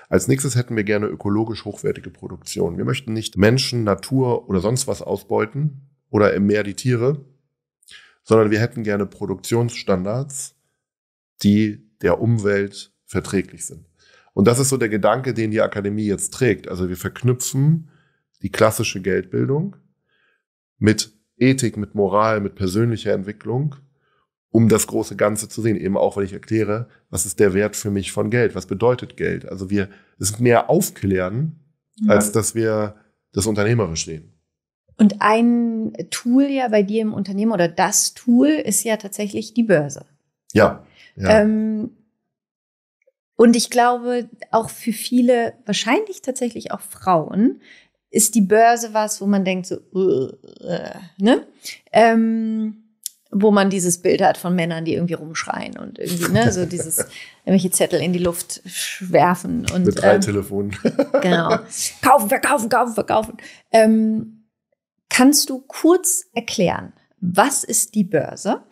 Als nächstes hätten wir gerne ökologisch hochwertige Produktion. Wir möchten nicht Menschen, Natur oder sonst was ausbeuten oder im Meer die Tiere, sondern wir hätten gerne Produktionsstandards, die der Umwelt verträglich sind. Und das ist so der Gedanke, den die Akademie jetzt trägt. Also wir verknüpfen die klassische Geldbildung mit Ethik, mit Moral, mit persönlicher Entwicklung, um das große Ganze zu sehen. Eben auch, weil ich erkläre, was ist der Wert für mich von Geld? Was bedeutet Geld? Also wir, es ist mehr aufklären, ja. als dass wir das unternehmerisch sehen. Und ein Tool ja bei dir im Unternehmen oder das Tool ist ja tatsächlich die Börse. Ja. ja. Ähm, und ich glaube, auch für viele, wahrscheinlich tatsächlich auch Frauen, ist die Börse was, wo man denkt so, uh, uh, ne? Ähm, wo man dieses Bild hat von Männern, die irgendwie rumschreien und irgendwie, ne, so dieses irgendwelche Zettel in die Luft werfen und. Mit drei ähm, Telefonen. genau. Kaufen, verkaufen, kaufen, verkaufen. Ähm, kannst du kurz erklären, was ist die Börse?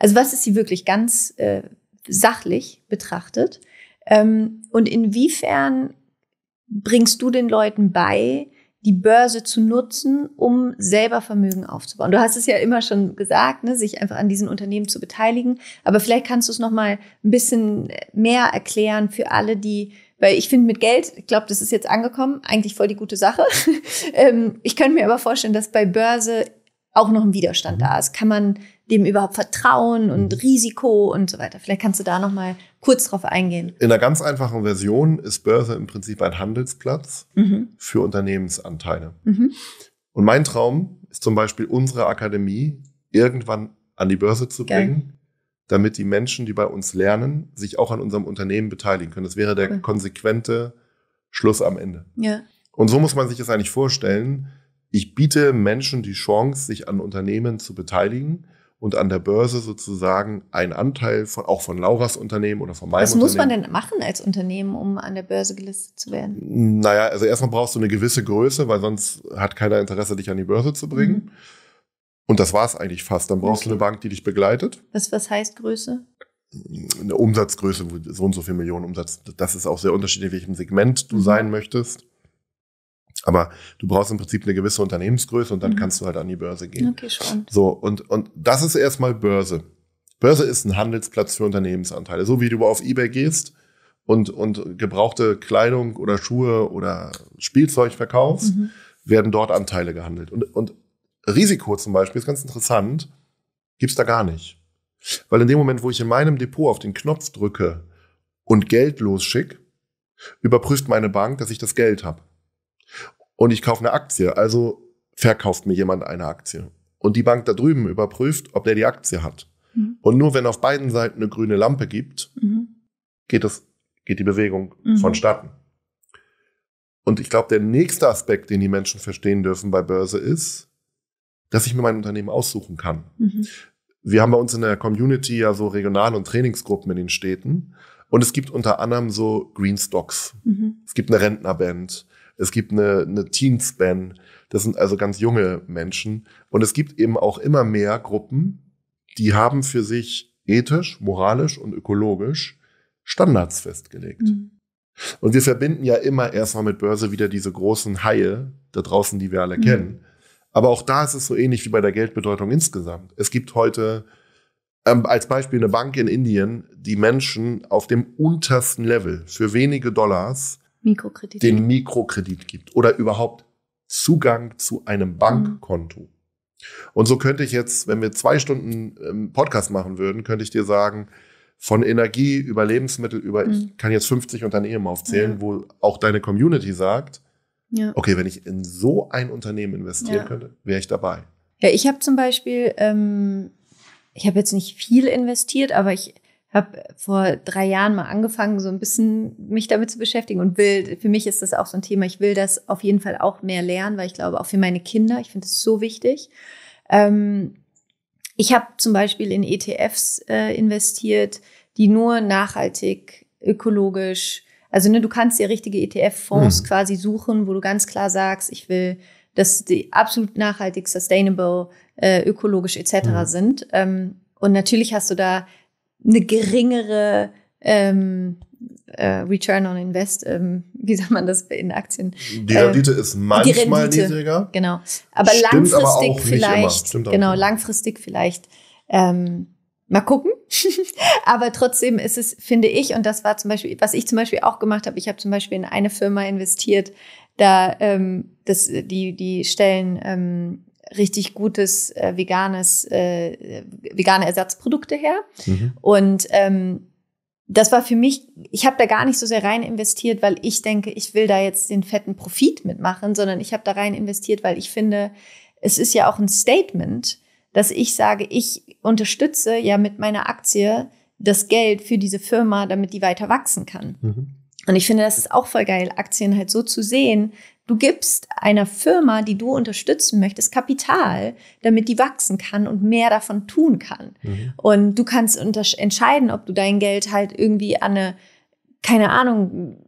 Also, was ist sie wirklich ganz äh, sachlich betrachtet? Ähm, und inwiefern bringst du den Leuten bei, die Börse zu nutzen, um selber Vermögen aufzubauen. Du hast es ja immer schon gesagt, ne, sich einfach an diesen Unternehmen zu beteiligen. Aber vielleicht kannst du es noch mal ein bisschen mehr erklären für alle, die, weil ich finde mit Geld, ich glaube, das ist jetzt angekommen, eigentlich voll die gute Sache. Ähm, ich könnte mir aber vorstellen, dass bei Börse auch noch ein Widerstand da ist. Kann man dem überhaupt vertrauen und Risiko und so weiter? Vielleicht kannst du da nochmal kurz darauf eingehen? In einer ganz einfachen Version ist Börse im Prinzip ein Handelsplatz mhm. für Unternehmensanteile. Mhm. Und mein Traum ist zum Beispiel, unsere Akademie irgendwann an die Börse zu Geil. bringen, damit die Menschen, die bei uns lernen, sich auch an unserem Unternehmen beteiligen können. Das wäre der cool. konsequente Schluss am Ende. Ja. Und so muss man sich das eigentlich vorstellen. Ich biete Menschen die Chance, sich an Unternehmen zu beteiligen und an der Börse sozusagen einen Anteil von, auch von Lauras Unternehmen oder von meinem Was Unternehmen. Was muss man denn machen als Unternehmen, um an der Börse gelistet zu werden? Naja, also erstmal brauchst du eine gewisse Größe, weil sonst hat keiner Interesse, dich an die Börse zu bringen. Mhm. Und das war es eigentlich fast. Dann brauchst okay. du eine Bank, die dich begleitet. Was, was heißt Größe? Eine Umsatzgröße, so und so viel Millionen Umsatz. Das ist auch sehr unterschiedlich, in welchem Segment du mhm. sein möchtest. Aber du brauchst im Prinzip eine gewisse Unternehmensgröße und dann mhm. kannst du halt an die Börse gehen. Okay, spannend. So, und, und das ist erstmal Börse. Börse ist ein Handelsplatz für Unternehmensanteile. So wie du auf Ebay gehst und, und gebrauchte Kleidung oder Schuhe oder Spielzeug verkaufst, mhm. werden dort Anteile gehandelt. Und, und Risiko zum Beispiel ist ganz interessant, gibt es da gar nicht. Weil in dem Moment, wo ich in meinem Depot auf den Knopf drücke und Geld losschicke, überprüft meine Bank, dass ich das Geld habe und ich kaufe eine Aktie. Also verkauft mir jemand eine Aktie. Und die Bank da drüben überprüft, ob der die Aktie hat. Mhm. Und nur wenn auf beiden Seiten eine grüne Lampe gibt, mhm. geht, das, geht die Bewegung mhm. vonstatten. Und ich glaube, der nächste Aspekt, den die Menschen verstehen dürfen bei Börse ist, dass ich mir mein Unternehmen aussuchen kann. Mhm. Wir haben bei uns in der Community ja so Regional- und Trainingsgruppen in den Städten. Und es gibt unter anderem so Green Stocks. Mhm. Es gibt eine Rentnerband. Es gibt eine, eine Teenspan. Das sind also ganz junge Menschen. Und es gibt eben auch immer mehr Gruppen, die haben für sich ethisch, moralisch und ökologisch Standards festgelegt. Mhm. Und wir verbinden ja immer erstmal mit Börse wieder diese großen Haie da draußen, die wir alle mhm. kennen. Aber auch da ist es so ähnlich wie bei der Geldbedeutung insgesamt. Es gibt heute ähm, als Beispiel eine Bank in Indien, die Menschen auf dem untersten Level für wenige Dollars Mikrokredit. den Mikrokredit gibt oder überhaupt Zugang zu einem Bankkonto. Mhm. Und so könnte ich jetzt, wenn wir zwei Stunden ähm, Podcast machen würden, könnte ich dir sagen, von Energie über Lebensmittel über, mhm. ich kann jetzt 50 Unternehmen eh aufzählen, ja. wo auch deine Community sagt, ja. okay, wenn ich in so ein Unternehmen investieren ja. könnte, wäre ich dabei. Ja, ich habe zum Beispiel, ähm, ich habe jetzt nicht viel investiert, aber ich habe vor drei Jahren mal angefangen, so ein bisschen mich damit zu beschäftigen und will, für mich ist das auch so ein Thema, ich will das auf jeden Fall auch mehr lernen, weil ich glaube, auch für meine Kinder, ich finde es so wichtig. Ähm, ich habe zum Beispiel in ETFs äh, investiert, die nur nachhaltig, ökologisch, also ne, du kannst dir richtige ETF-Fonds mhm. quasi suchen, wo du ganz klar sagst, ich will, dass die absolut nachhaltig, sustainable, äh, ökologisch etc. Mhm. sind. Ähm, und natürlich hast du da eine geringere ähm, äh, Return on Invest, ähm, wie sagt man das in Aktien? Die ähm, Rendite ähm, ist manchmal Rendite, niedriger. Genau. Aber Stimmt langfristig aber vielleicht. Genau, nicht. langfristig vielleicht. Ähm, mal gucken. aber trotzdem ist es, finde ich, und das war zum Beispiel, was ich zum Beispiel auch gemacht habe, ich habe zum Beispiel in eine Firma investiert, da ähm, das, die, die stellen ähm, richtig gutes äh, veganes, äh, vegane Ersatzprodukte her. Mhm. Und ähm, das war für mich, ich habe da gar nicht so sehr rein investiert, weil ich denke, ich will da jetzt den fetten Profit mitmachen, sondern ich habe da rein investiert, weil ich finde, es ist ja auch ein Statement, dass ich sage, ich unterstütze ja mit meiner Aktie das Geld für diese Firma, damit die weiter wachsen kann. Mhm. Und ich finde, das ist auch voll geil, Aktien halt so zu sehen, Du gibst einer Firma, die du unterstützen möchtest, Kapital, damit die wachsen kann und mehr davon tun kann. Mhm. Und du kannst entscheiden, ob du dein Geld halt irgendwie an eine, keine Ahnung,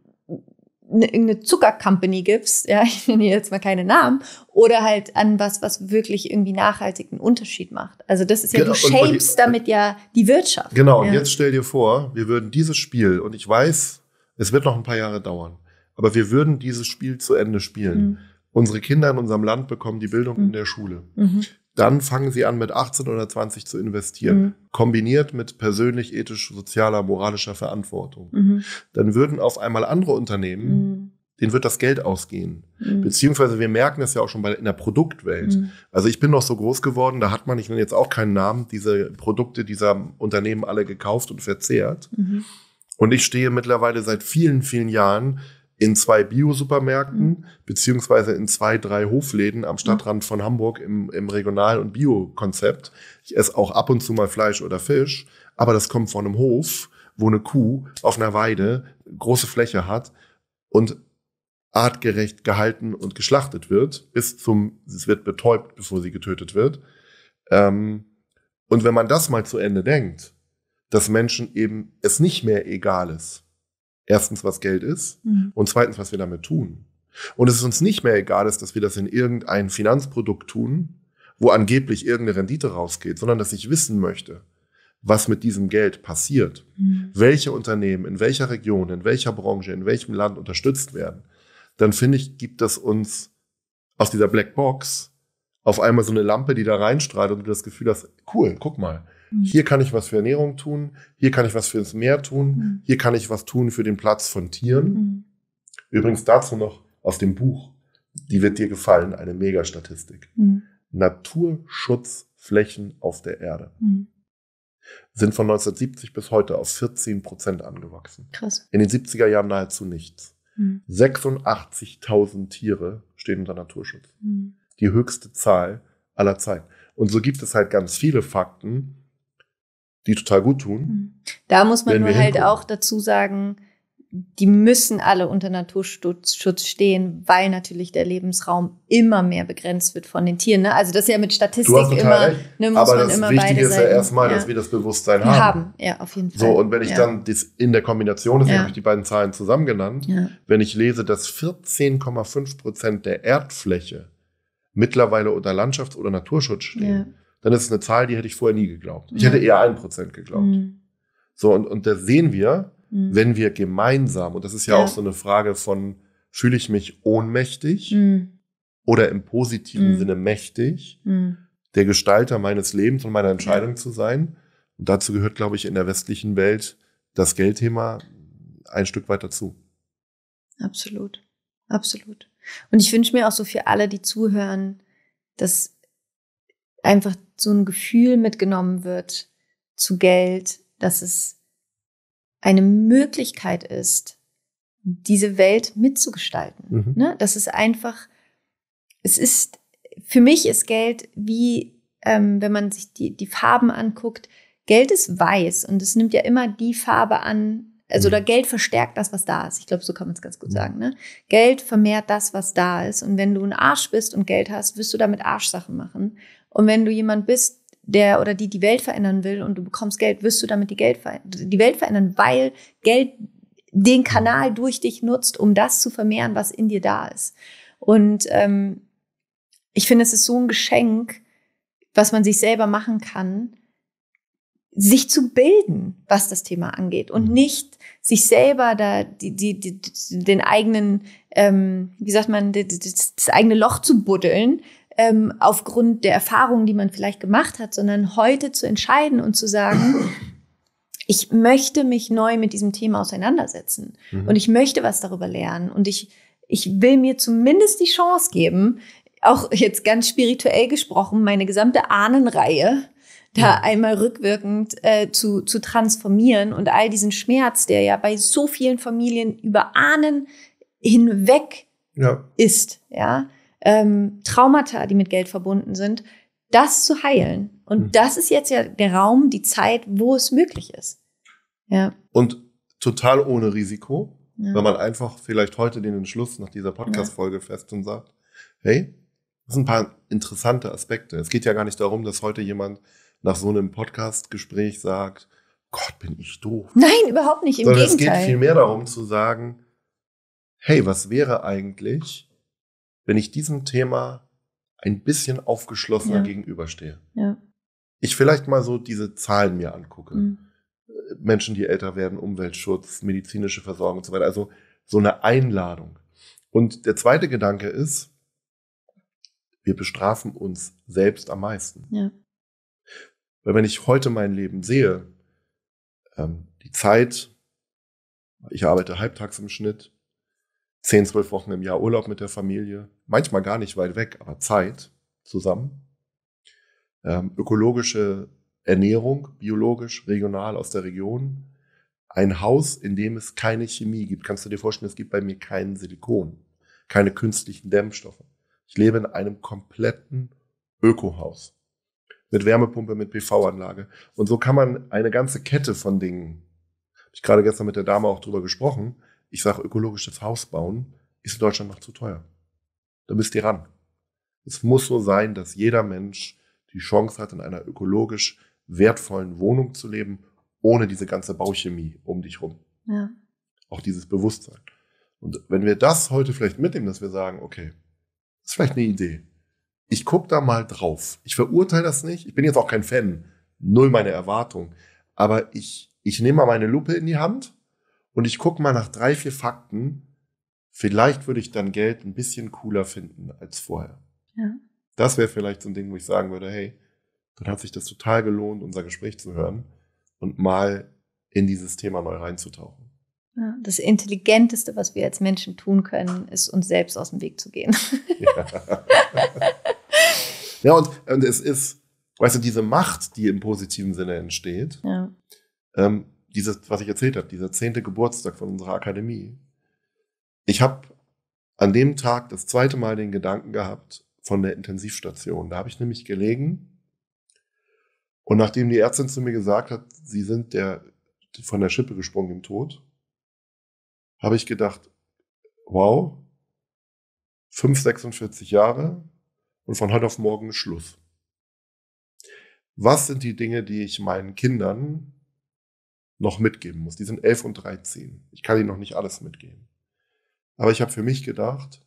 ne, irgendeine Zuckercompany gibst, ja, ich nenne jetzt mal keine Namen, oder halt an was, was wirklich irgendwie nachhaltig einen Unterschied macht. Also das ist ja, genau, du shapes die, damit ja die Wirtschaft. Genau, ja. und jetzt stell dir vor, wir würden dieses Spiel, und ich weiß, es wird noch ein paar Jahre dauern, aber wir würden dieses Spiel zu Ende spielen. Mhm. Unsere Kinder in unserem Land bekommen die Bildung mhm. in der Schule. Mhm. Dann fangen sie an, mit 18 oder 20 zu investieren, mhm. kombiniert mit persönlich, ethisch, sozialer, moralischer Verantwortung. Mhm. Dann würden auf einmal andere Unternehmen mhm. denen wird das Geld ausgehen. Mhm. Beziehungsweise wir merken das ja auch schon bei, in der Produktwelt. Mhm. Also ich bin noch so groß geworden, da hat man, ich nenne jetzt auch keinen Namen, diese Produkte dieser Unternehmen alle gekauft und verzehrt. Mhm. Und ich stehe mittlerweile seit vielen, vielen Jahren in zwei Bio-Supermärkten, mhm. beziehungsweise in zwei, drei Hofläden am mhm. Stadtrand von Hamburg im, im Regional- und Bio-Konzept. Ich esse auch ab und zu mal Fleisch oder Fisch, aber das kommt von einem Hof, wo eine Kuh auf einer Weide große Fläche hat und artgerecht gehalten und geschlachtet wird, bis zum, es wird betäubt, bevor sie getötet wird. Ähm, und wenn man das mal zu Ende denkt, dass Menschen eben es nicht mehr egal ist, erstens, was Geld ist mhm. und zweitens, was wir damit tun. Und es ist uns nicht mehr egal, ist, dass wir das in irgendein Finanzprodukt tun, wo angeblich irgendeine Rendite rausgeht, sondern dass ich wissen möchte, was mit diesem Geld passiert, mhm. welche Unternehmen in welcher Region, in welcher Branche, in welchem Land unterstützt werden, dann finde ich, gibt das uns aus dieser Black Box auf einmal so eine Lampe, die da reinstrahlt und du das Gefühl hast, cool, guck mal, hm. Hier kann ich was für Ernährung tun, hier kann ich was fürs Meer tun, mhm. hier kann ich was tun für den Platz von Tieren. Hm. Übrigens dazu noch aus dem Buch, die wird dir gefallen, eine Megastatistik. Hm. Naturschutzflächen auf der Erde sind von 1970 bis heute auf 14 Prozent angewachsen. Krass. In den 70er Jahren nahezu nichts. Mhm. 86.000 Tiere stehen unter Naturschutz. Mhm. Die höchste Zahl aller Zeiten. Und so gibt es halt ganz viele Fakten, die total gut tun. Mhm. Da muss man nur halt auch dazu sagen, die müssen alle unter Naturschutz stehen, weil natürlich der Lebensraum immer mehr begrenzt wird von den Tieren. Ne? Also das ist ja mit Statistik immer, ne, muss Aber man das immer Wichtige beide ist ja erstmal, ja. dass wir das Bewusstsein haben. Haben, ja, auf jeden Fall. So, und wenn ich ja. dann in der Kombination, deswegen ja. habe ich die beiden Zahlen zusammen genannt, wenn ich lese, dass 14,5 Prozent der Erdfläche mittlerweile unter Landschafts- oder Naturschutz stehen, dann ist es eine Zahl, die hätte ich vorher nie geglaubt. Ich ja. hätte eher ein Prozent geglaubt. Mhm. So, und, und da sehen wir, mhm. wenn wir gemeinsam, und das ist ja, ja, auch so eine Frage von, fühle ich mich ohnmächtig mhm. oder im positiven mhm. Sinne mächtig, mhm. der Gestalter meines Lebens und meiner Entscheidung zu sein. Und dazu gehört, glaube ich, in der westlichen Welt das Geldthema ein Stück weit dazu. Absolut, absolut. Und ich wünsche mir auch so für alle, die zuhören, dass einfach so ein Gefühl mitgenommen wird zu Geld, dass es eine Möglichkeit ist, diese Welt mitzugestalten. Mhm. Ne? Das ist einfach, es ist, für mich ist Geld wie, ähm, wenn man sich die, die Farben anguckt, Geld ist weiß und es nimmt ja immer die Farbe an, also mhm. oder Geld verstärkt das, was da ist. Ich glaube, so kann man es ganz gut mhm. sagen. Ne? Geld vermehrt das, was da ist. Und wenn du ein Arsch bist und Geld hast, wirst du damit Arschsachen machen. Und wenn du jemand bist, der oder die die Welt verändern will und du bekommst Geld, wirst du damit die, Geld, die Welt verändern, weil Geld den Kanal durch dich nutzt, um das zu vermehren, was in dir da ist. Und ähm, ich finde, es ist so ein Geschenk, was man sich selber machen kann, sich zu bilden, was das Thema angeht und mhm. nicht sich selber da die, die, die, den eigenen, ähm, wie sagt man, das, das eigene Loch zu buddeln, ähm, aufgrund der Erfahrungen, die man vielleicht gemacht hat, sondern heute zu entscheiden und zu sagen, ich möchte mich neu mit diesem Thema auseinandersetzen mhm. und ich möchte was darüber lernen und ich, ich will mir zumindest die Chance geben, auch jetzt ganz spirituell gesprochen, meine gesamte Ahnenreihe da ja. einmal rückwirkend äh, zu, zu transformieren und all diesen Schmerz, der ja bei so vielen Familien über Ahnen hinweg ja. ist, ja, ähm, Traumata, die mit Geld verbunden sind, das zu heilen. Und mhm. das ist jetzt ja der Raum, die Zeit, wo es möglich ist. Ja. Und total ohne Risiko, ja. wenn man einfach vielleicht heute den Entschluss nach dieser Podcast-Folge ja. fest und sagt, hey, das sind ein paar interessante Aspekte. Es geht ja gar nicht darum, dass heute jemand nach so einem Podcast-Gespräch sagt, Gott, bin ich doof. Nein, überhaupt nicht. Im Sondern Gegenteil. Es geht vielmehr darum zu sagen, hey, was wäre eigentlich, wenn ich diesem Thema ein bisschen aufgeschlossener ja. gegenüberstehe. Ja. Ich vielleicht mal so diese Zahlen mir angucke. Mhm. Äh, Menschen, die älter werden, Umweltschutz, medizinische Versorgung und so weiter. Also so eine Einladung. Und der zweite Gedanke ist, wir bestrafen uns selbst am meisten. Ja. Weil wenn ich heute mein Leben sehe, ähm, die Zeit, ich arbeite halbtags im Schnitt, zehn, zwölf Wochen im Jahr Urlaub mit der Familie, manchmal gar nicht weit weg, aber Zeit zusammen. Ähm, ökologische Ernährung, biologisch, regional aus der Region. Ein Haus, in dem es keine Chemie gibt. Kannst du dir vorstellen, es gibt bei mir keinen Silikon, keine künstlichen Dämmstoffe. Ich lebe in einem kompletten Ökohaus. Mit Wärmepumpe, mit PV-Anlage. Und so kann man eine ganze Kette von Dingen, habe ich gerade gestern mit der Dame auch drüber gesprochen, ich sage ökologisches Haus bauen, ist in Deutschland noch zu teuer. Da müsst ihr ran. Es muss so sein, dass jeder Mensch die Chance hat, in einer ökologisch wertvollen Wohnung zu leben, ohne diese ganze Bauchemie um dich rum. Ja. Auch dieses Bewusstsein. Und wenn wir das heute vielleicht mitnehmen, dass wir sagen, okay, ist vielleicht eine Idee. Ich gucke da mal drauf. Ich verurteile das nicht. Ich bin jetzt auch kein Fan. Null meine Erwartung. Aber ich, ich nehme mal meine Lupe in die Hand und ich gucke mal nach drei, vier Fakten, vielleicht würde ich dann Geld ein bisschen cooler finden als vorher. Ja. Das wäre vielleicht so ein Ding, wo ich sagen würde, hey, dann hat sich das total gelohnt, unser Gespräch zu hören und mal in dieses Thema neu reinzutauchen. Ja, das Intelligenteste, was wir als Menschen tun können, ist, uns selbst aus dem Weg zu gehen. ja, ja und, und, es ist, weißt du, diese Macht, die im positiven Sinne entsteht, ja. ähm, dieses, was ich erzählt habe, dieser zehnte Geburtstag von unserer Akademie. Ich habe an dem Tag das zweite Mal den Gedanken gehabt von der Intensivstation. Da habe ich nämlich gelegen und nachdem die Ärztin zu mir gesagt hat, sie sind der, von der Schippe gesprungen im Tod, habe ich gedacht, wow, 5, 46 Jahre und von heute auf morgen Schluss. Was sind die Dinge, die ich meinen Kindern noch mitgeben muss. Die sind elf und dreizehn. Ich kann ihnen noch nicht alles mitgeben. Aber ich habe für mich gedacht,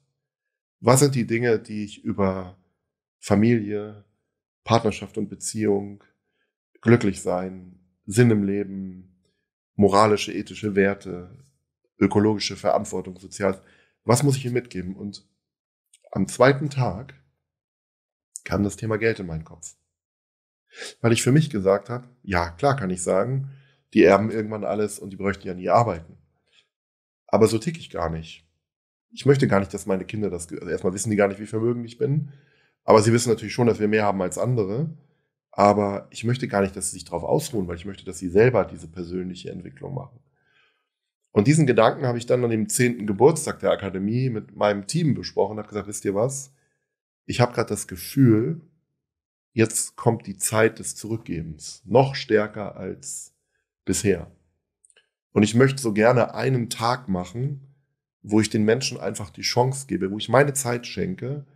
was sind die Dinge, die ich über Familie, Partnerschaft und Beziehung, glücklich sein, Sinn im Leben, moralische, ethische Werte, ökologische Verantwortung, soziales, was muss ich ihnen mitgeben? Und am zweiten Tag kam das Thema Geld in meinen Kopf. Weil ich für mich gesagt habe, ja, klar kann ich sagen, die erben irgendwann alles und die bräuchten ja nie arbeiten. Aber so tick ich gar nicht. Ich möchte gar nicht, dass meine Kinder das. Also erstmal wissen die gar nicht, wie vermögend ich bin. Aber sie wissen natürlich schon, dass wir mehr haben als andere. Aber ich möchte gar nicht, dass sie sich darauf ausruhen, weil ich möchte, dass sie selber diese persönliche Entwicklung machen. Und diesen Gedanken habe ich dann an dem 10. Geburtstag der Akademie mit meinem Team besprochen und habe gesagt, wisst ihr was? Ich habe gerade das Gefühl, jetzt kommt die Zeit des Zurückgebens. Noch stärker als bisher. Und ich möchte so gerne einen Tag machen, wo ich den Menschen einfach die Chance gebe, wo ich meine Zeit schenke.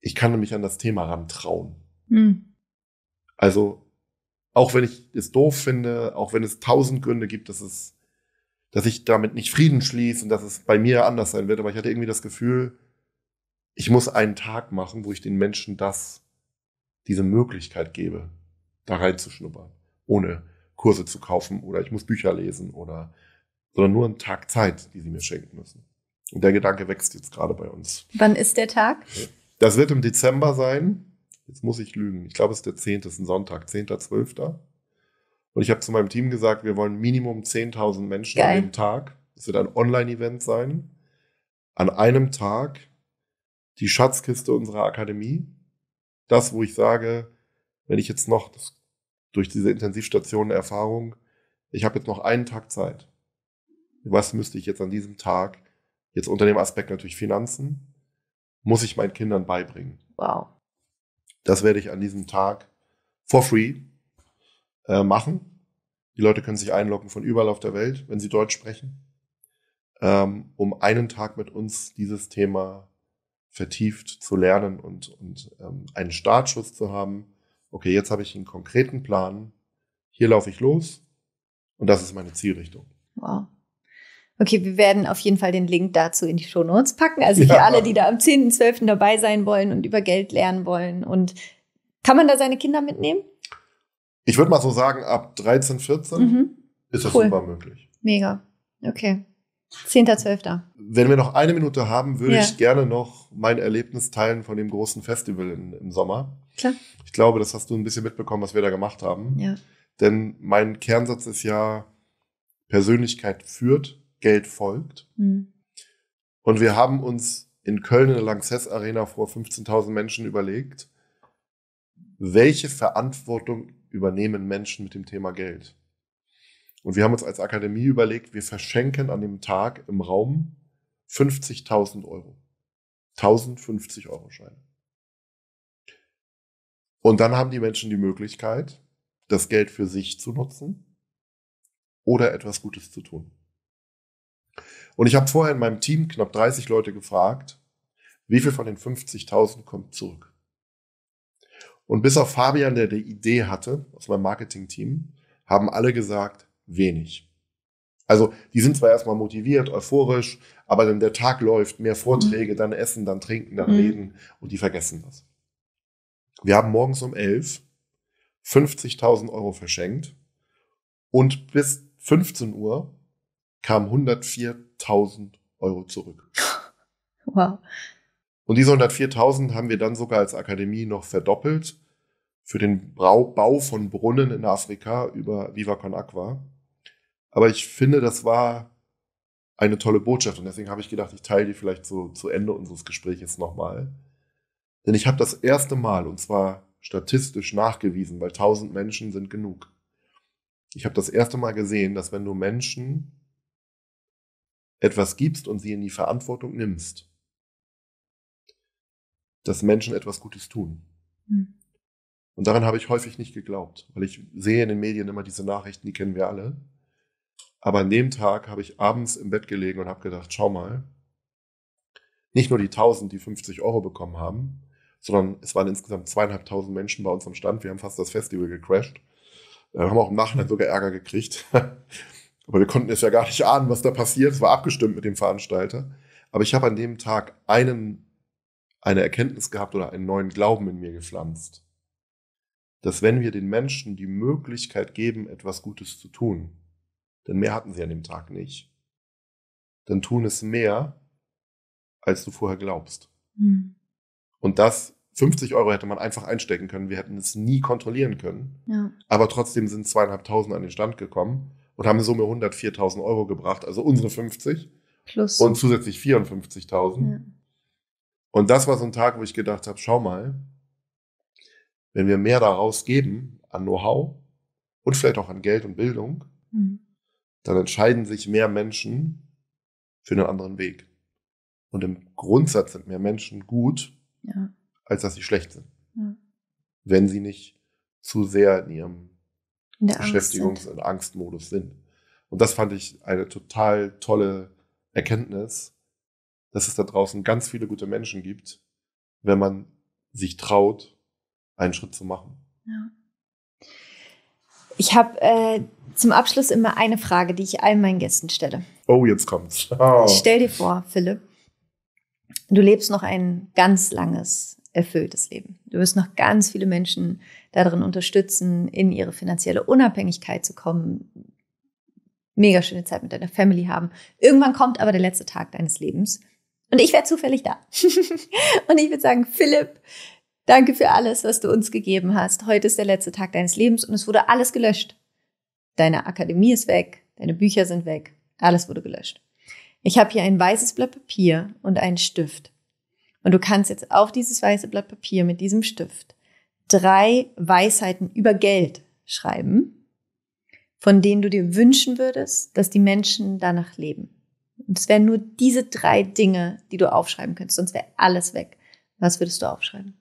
Ich kann nämlich an das Thema ran trauen. Mhm. Also, auch wenn ich es doof finde, auch wenn es tausend Gründe gibt, dass es, dass ich damit nicht Frieden schließe und dass es bei mir anders sein wird, aber ich hatte irgendwie das Gefühl, ich muss einen Tag machen, wo ich den Menschen das, diese Möglichkeit gebe, da reinzuschnuppern, ohne Kurse zu kaufen oder ich muss Bücher lesen oder, sondern nur einen Tag Zeit, die sie mir schenken müssen. Und der Gedanke wächst jetzt gerade bei uns. Wann ist der Tag? Das wird im Dezember sein. Jetzt muss ich lügen. Ich glaube, es ist der 10. Das ist ein Sonntag, 10.12. Und ich habe zu meinem Team gesagt, wir wollen Minimum 10.000 Menschen Geil. an dem Tag. Es wird ein Online-Event sein. An einem Tag die Schatzkiste unserer Akademie. Das, wo ich sage, wenn ich jetzt noch, das durch diese Intensivstationen Erfahrung, ich habe jetzt noch einen Tag Zeit. Was müsste ich jetzt an diesem Tag, jetzt unter dem Aspekt natürlich Finanzen, muss ich meinen Kindern beibringen? Wow. Das werde ich an diesem Tag for free äh, machen. Die Leute können sich einloggen von überall auf der Welt, wenn sie Deutsch sprechen, ähm, um einen Tag mit uns dieses Thema vertieft zu lernen und, und ähm, einen Startschuss zu haben okay, jetzt habe ich einen konkreten Plan, hier laufe ich los und das ist meine Zielrichtung. Wow. Okay, wir werden auf jeden Fall den Link dazu in die Show Notes packen. Also für ja. alle, die da am 10.12. dabei sein wollen und über Geld lernen wollen. Und kann man da seine Kinder mitnehmen? Ich würde mal so sagen, ab 13, 14 mhm. ist das cool. super möglich. Mega. Okay. 10.12. Wenn wir noch eine Minute haben, würde ja. ich gerne noch mein Erlebnis teilen von dem großen Festival in, im Sommer. Klar. Ich glaube, das hast du ein bisschen mitbekommen, was wir da gemacht haben. Ja. Denn mein Kernsatz ist ja, Persönlichkeit führt, Geld folgt. Mhm. Und wir haben uns in Köln in der Lanxess Arena vor 15.000 Menschen überlegt, welche Verantwortung übernehmen Menschen mit dem Thema Geld? Und wir haben uns als Akademie überlegt, wir verschenken an dem Tag im Raum 50.000 Euro. 1050 Euro Scheine. Und dann haben die Menschen die Möglichkeit, das Geld für sich zu nutzen oder etwas Gutes zu tun. Und ich habe vorher in meinem Team knapp 30 Leute gefragt, wie viel von den 50.000 kommt zurück? Und bis auf Fabian, der die Idee hatte, aus meinem Marketing-Team, haben alle gesagt, wenig. Also die sind zwar erstmal motiviert, euphorisch, aber dann der Tag läuft, mehr Vorträge, mhm. dann Essen, dann Trinken, dann mhm. Reden und die vergessen das. Wir haben morgens um 11 50.000 Euro verschenkt und bis 15 Uhr kamen 104.000 Euro zurück. Wow. Und diese 104.000 haben wir dann sogar als Akademie noch verdoppelt für den Bau von Brunnen in Afrika über Viva Con Aqua. Aber ich finde, das war eine tolle Botschaft und deswegen habe ich gedacht, ich teile die vielleicht so zu Ende unseres Gesprächs nochmal. Denn ich habe das erste Mal, und zwar statistisch nachgewiesen, weil tausend Menschen sind genug. Ich habe das erste Mal gesehen, dass wenn du Menschen etwas gibst und sie in die Verantwortung nimmst, dass Menschen etwas Gutes tun. Mhm. Und daran habe ich häufig nicht geglaubt, weil ich sehe in den Medien immer diese Nachrichten, die kennen wir alle. Aber an dem Tag habe ich abends im Bett gelegen und habe gedacht, schau mal, nicht nur die 1000, die 50 Euro bekommen haben, sondern es waren insgesamt zweieinhalbtausend Menschen bei uns am Stand. Wir haben fast das Festival gecrashed. Wir äh, haben auch im Nachhinein sogar Ärger gekriegt. Aber wir konnten es ja gar nicht ahnen, was da passiert. Es war abgestimmt mit dem Veranstalter. Aber ich habe an dem Tag einen, eine Erkenntnis gehabt oder einen neuen Glauben in mir gepflanzt. Dass wenn wir den Menschen die Möglichkeit geben, etwas Gutes zu tun, denn mehr hatten sie an dem Tag nicht, dann tun es mehr, als du vorher glaubst. Mhm. Und das 50 Euro hätte man einfach einstecken können. Wir hätten es nie kontrollieren können. Ja. Aber trotzdem sind zweieinhalbtausend an den Stand gekommen und haben Summe 104.000 Euro gebracht, also unsere 50. Plus. Und zusätzlich 54.000. Ja. Und das war so ein Tag, wo ich gedacht habe, schau mal, wenn wir mehr daraus geben an Know-how und vielleicht auch an Geld und Bildung, mhm. dann entscheiden sich mehr Menschen für einen anderen Weg. Und im Grundsatz sind mehr Menschen gut ja. als dass sie schlecht sind. Ja. Wenn sie nicht zu sehr in ihrem in Beschäftigungs- und Angstmodus sind. Und das fand ich eine total tolle Erkenntnis, dass es da draußen ganz viele gute Menschen gibt, wenn man sich traut, einen Schritt zu machen. Ja. Ich habe äh, zum Abschluss immer eine Frage, die ich allen meinen Gästen stelle. Oh, jetzt kommt's. Oh. Stell dir vor, Philipp, du lebst noch ein ganz langes, erfülltes Leben. Du wirst noch ganz viele Menschen darin unterstützen, in ihre finanzielle Unabhängigkeit zu kommen, mega schöne Zeit mit deiner Family haben. Irgendwann kommt aber der letzte Tag deines Lebens und ich wäre zufällig da. und ich würde sagen, Philipp, danke für alles, was du uns gegeben hast. Heute ist der letzte Tag deines Lebens und es wurde alles gelöscht. Deine Akademie ist weg, deine Bücher sind weg, alles wurde gelöscht. Ich habe hier ein weißes Blatt Papier und einen Stift. Und du kannst jetzt auf dieses weiße Blatt Papier mit diesem Stift drei Weisheiten über Geld schreiben, von denen du dir wünschen würdest, dass die Menschen danach leben. Und es wären nur diese drei Dinge, die du aufschreiben könntest, sonst wäre alles weg. Was würdest du aufschreiben?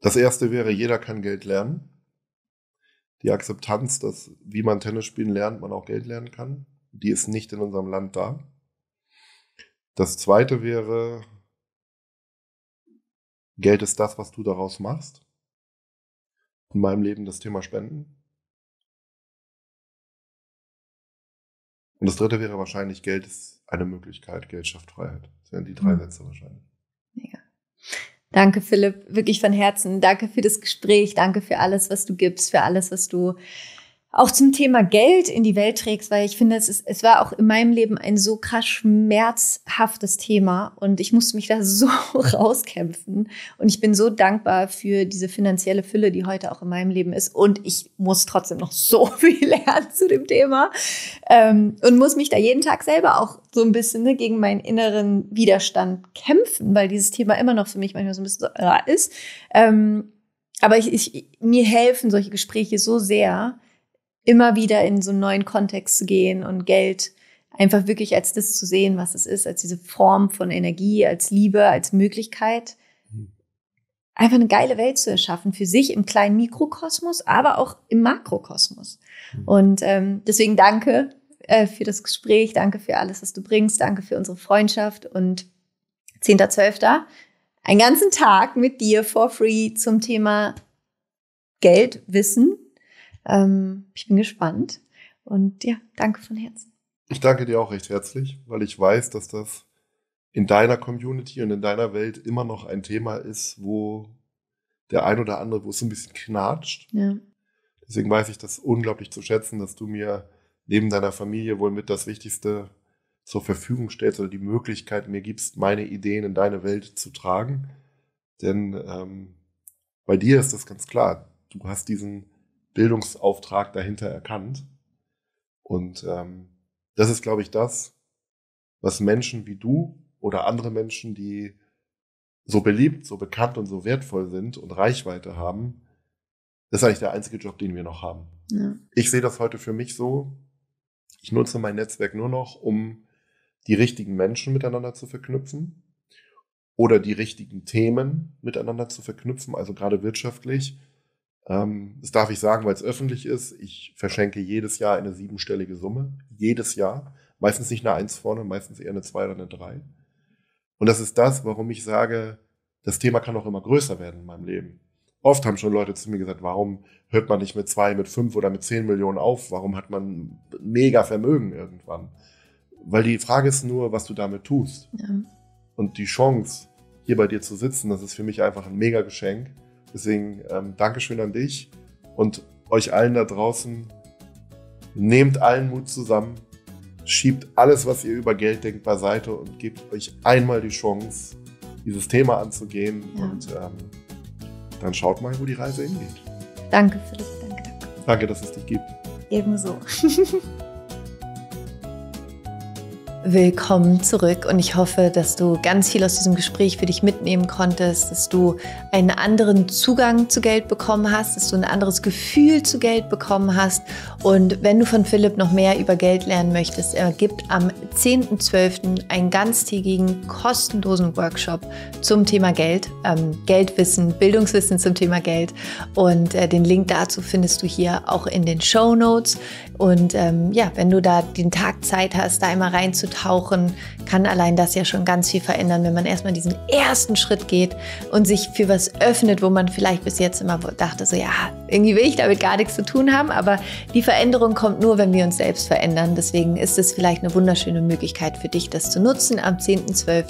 Das erste wäre, jeder kann Geld lernen die Akzeptanz, dass wie man Tennis spielen lernt, man auch Geld lernen kann, die ist nicht in unserem Land da. Das zweite wäre, Geld ist das, was du daraus machst. In meinem Leben das Thema Spenden. Und das dritte wäre wahrscheinlich, Geld ist eine Möglichkeit, Geld schafft Freiheit. Das wären die drei mhm. Sätze wahrscheinlich. Danke, Philipp, wirklich von Herzen. Danke für das Gespräch. Danke für alles, was du gibst, für alles, was du auch zum Thema Geld in die Welt trägst, weil ich finde, es, ist, es war auch in meinem Leben ein so krass schmerzhaftes Thema und ich musste mich da so rauskämpfen und ich bin so dankbar für diese finanzielle Fülle, die heute auch in meinem Leben ist und ich muss trotzdem noch so viel lernen zu dem Thema ähm, und muss mich da jeden Tag selber auch so ein bisschen ne, gegen meinen inneren Widerstand kämpfen, weil dieses Thema immer noch für mich manchmal so ein bisschen so äh, ist. Ähm, aber ich, ich, mir helfen solche Gespräche so sehr, immer wieder in so einen neuen Kontext zu gehen und Geld einfach wirklich als das zu sehen, was es ist, als diese Form von Energie, als Liebe, als Möglichkeit. Mhm. Einfach eine geile Welt zu erschaffen für sich im kleinen Mikrokosmos, aber auch im Makrokosmos. Mhm. Und ähm, deswegen danke äh, für das Gespräch, danke für alles, was du bringst, danke für unsere Freundschaft und 10.12. einen ganzen Tag mit dir for free zum Thema Geld, Wissen ähm, ich bin gespannt und ja, danke von Herzen. Ich danke dir auch recht herzlich, weil ich weiß, dass das in deiner Community und in deiner Welt immer noch ein Thema ist, wo der ein oder andere, wo es so ein bisschen knatscht. Ja. Deswegen weiß ich das unglaublich zu schätzen, dass du mir neben deiner Familie wohl mit das Wichtigste zur Verfügung stellst oder die Möglichkeit mir gibst, meine Ideen in deine Welt zu tragen. Denn ähm, bei dir ist das ganz klar. Du hast diesen Bildungsauftrag dahinter erkannt. Und ähm, das ist, glaube ich, das, was Menschen wie du oder andere Menschen, die so beliebt, so bekannt und so wertvoll sind und Reichweite haben, das ist eigentlich der einzige Job, den wir noch haben. Ja. Ich sehe das heute für mich so. Ich nutze mein Netzwerk nur noch, um die richtigen Menschen miteinander zu verknüpfen oder die richtigen Themen miteinander zu verknüpfen, also gerade wirtschaftlich ähm, das darf ich sagen, weil es öffentlich ist. Ich verschenke jedes Jahr eine siebenstellige Summe. Jedes Jahr. Meistens nicht eine Eins vorne, meistens eher eine Zwei oder eine Drei. Und das ist das, warum ich sage, das Thema kann auch immer größer werden in meinem Leben. Oft haben schon Leute zu mir gesagt, warum hört man nicht mit zwei, mit fünf oder mit zehn Millionen auf? Warum hat man mega Vermögen irgendwann? Weil die Frage ist nur, was du damit tust. Ja. Und die Chance, hier bei dir zu sitzen, das ist für mich einfach ein mega Geschenk. Deswegen ähm, Dankeschön an dich und euch allen da draußen. Nehmt allen Mut zusammen, schiebt alles, was ihr über Geld denkt, beiseite und gebt euch einmal die Chance, dieses Thema anzugehen. Ja. Und ähm, dann schaut mal, wo die Reise hingeht. Danke, Philipp. Danke, danke. Danke, dass es dich gibt. Ebenso. Willkommen zurück und ich hoffe, dass du ganz viel aus diesem Gespräch für dich mitnehmen konntest, dass du einen anderen Zugang zu Geld bekommen hast, dass du ein anderes Gefühl zu Geld bekommen hast. Und wenn du von Philipp noch mehr über Geld lernen möchtest, er gibt am 10.12. einen ganztägigen kostenlosen Workshop zum Thema Geld, ähm, Geldwissen, Bildungswissen zum Thema Geld. Und äh, den Link dazu findest du hier auch in den Show Notes. Und ähm, ja, wenn du da den Tag Zeit hast, da einmal reinzutun, einzutauchen, kann allein das ja schon ganz viel verändern, wenn man erstmal diesen ersten Schritt geht und sich für was öffnet, wo man vielleicht bis jetzt immer dachte, so ja, irgendwie will ich damit gar nichts zu tun haben, aber die Veränderung kommt nur, wenn wir uns selbst verändern. Deswegen ist es vielleicht eine wunderschöne Möglichkeit für dich, das zu nutzen am 10.12.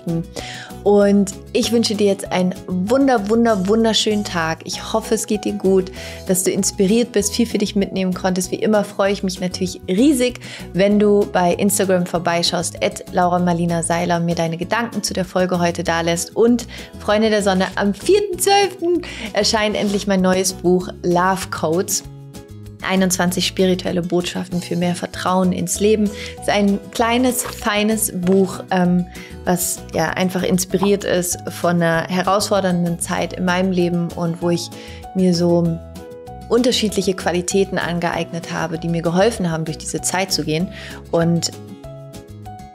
Und ich wünsche dir jetzt einen wunder, wunder, wunderschönen Tag. Ich hoffe, es geht dir gut, dass du inspiriert bist, viel für dich mitnehmen konntest. Wie immer freue ich mich natürlich riesig, wenn du bei Instagram vorbeischaust, at Laura Marlina Seiler, mir deine Gedanken zu der Folge heute dalässt. Und Freunde der Sonne, am 4.12. erscheint endlich mein neues Buch Love Codes. 21 spirituelle Botschaften für mehr Vertrauen ins Leben. Es ist ein kleines, feines Buch, ähm, was ja einfach inspiriert ist von einer herausfordernden Zeit in meinem Leben und wo ich mir so unterschiedliche Qualitäten angeeignet habe, die mir geholfen haben, durch diese Zeit zu gehen. Und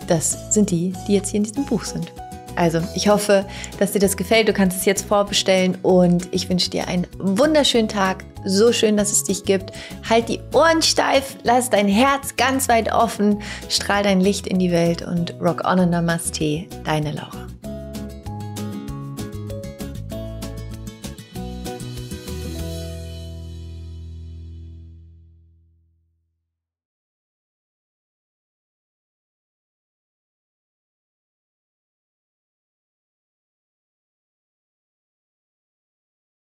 das sind die, die jetzt hier in diesem Buch sind. Also, ich hoffe, dass dir das gefällt. Du kannst es jetzt vorbestellen und ich wünsche dir einen wunderschönen Tag so schön, dass es dich gibt. Halt die Ohren steif, lass dein Herz ganz weit offen, strahl dein Licht in die Welt und rock on und Namaste, deine Laura.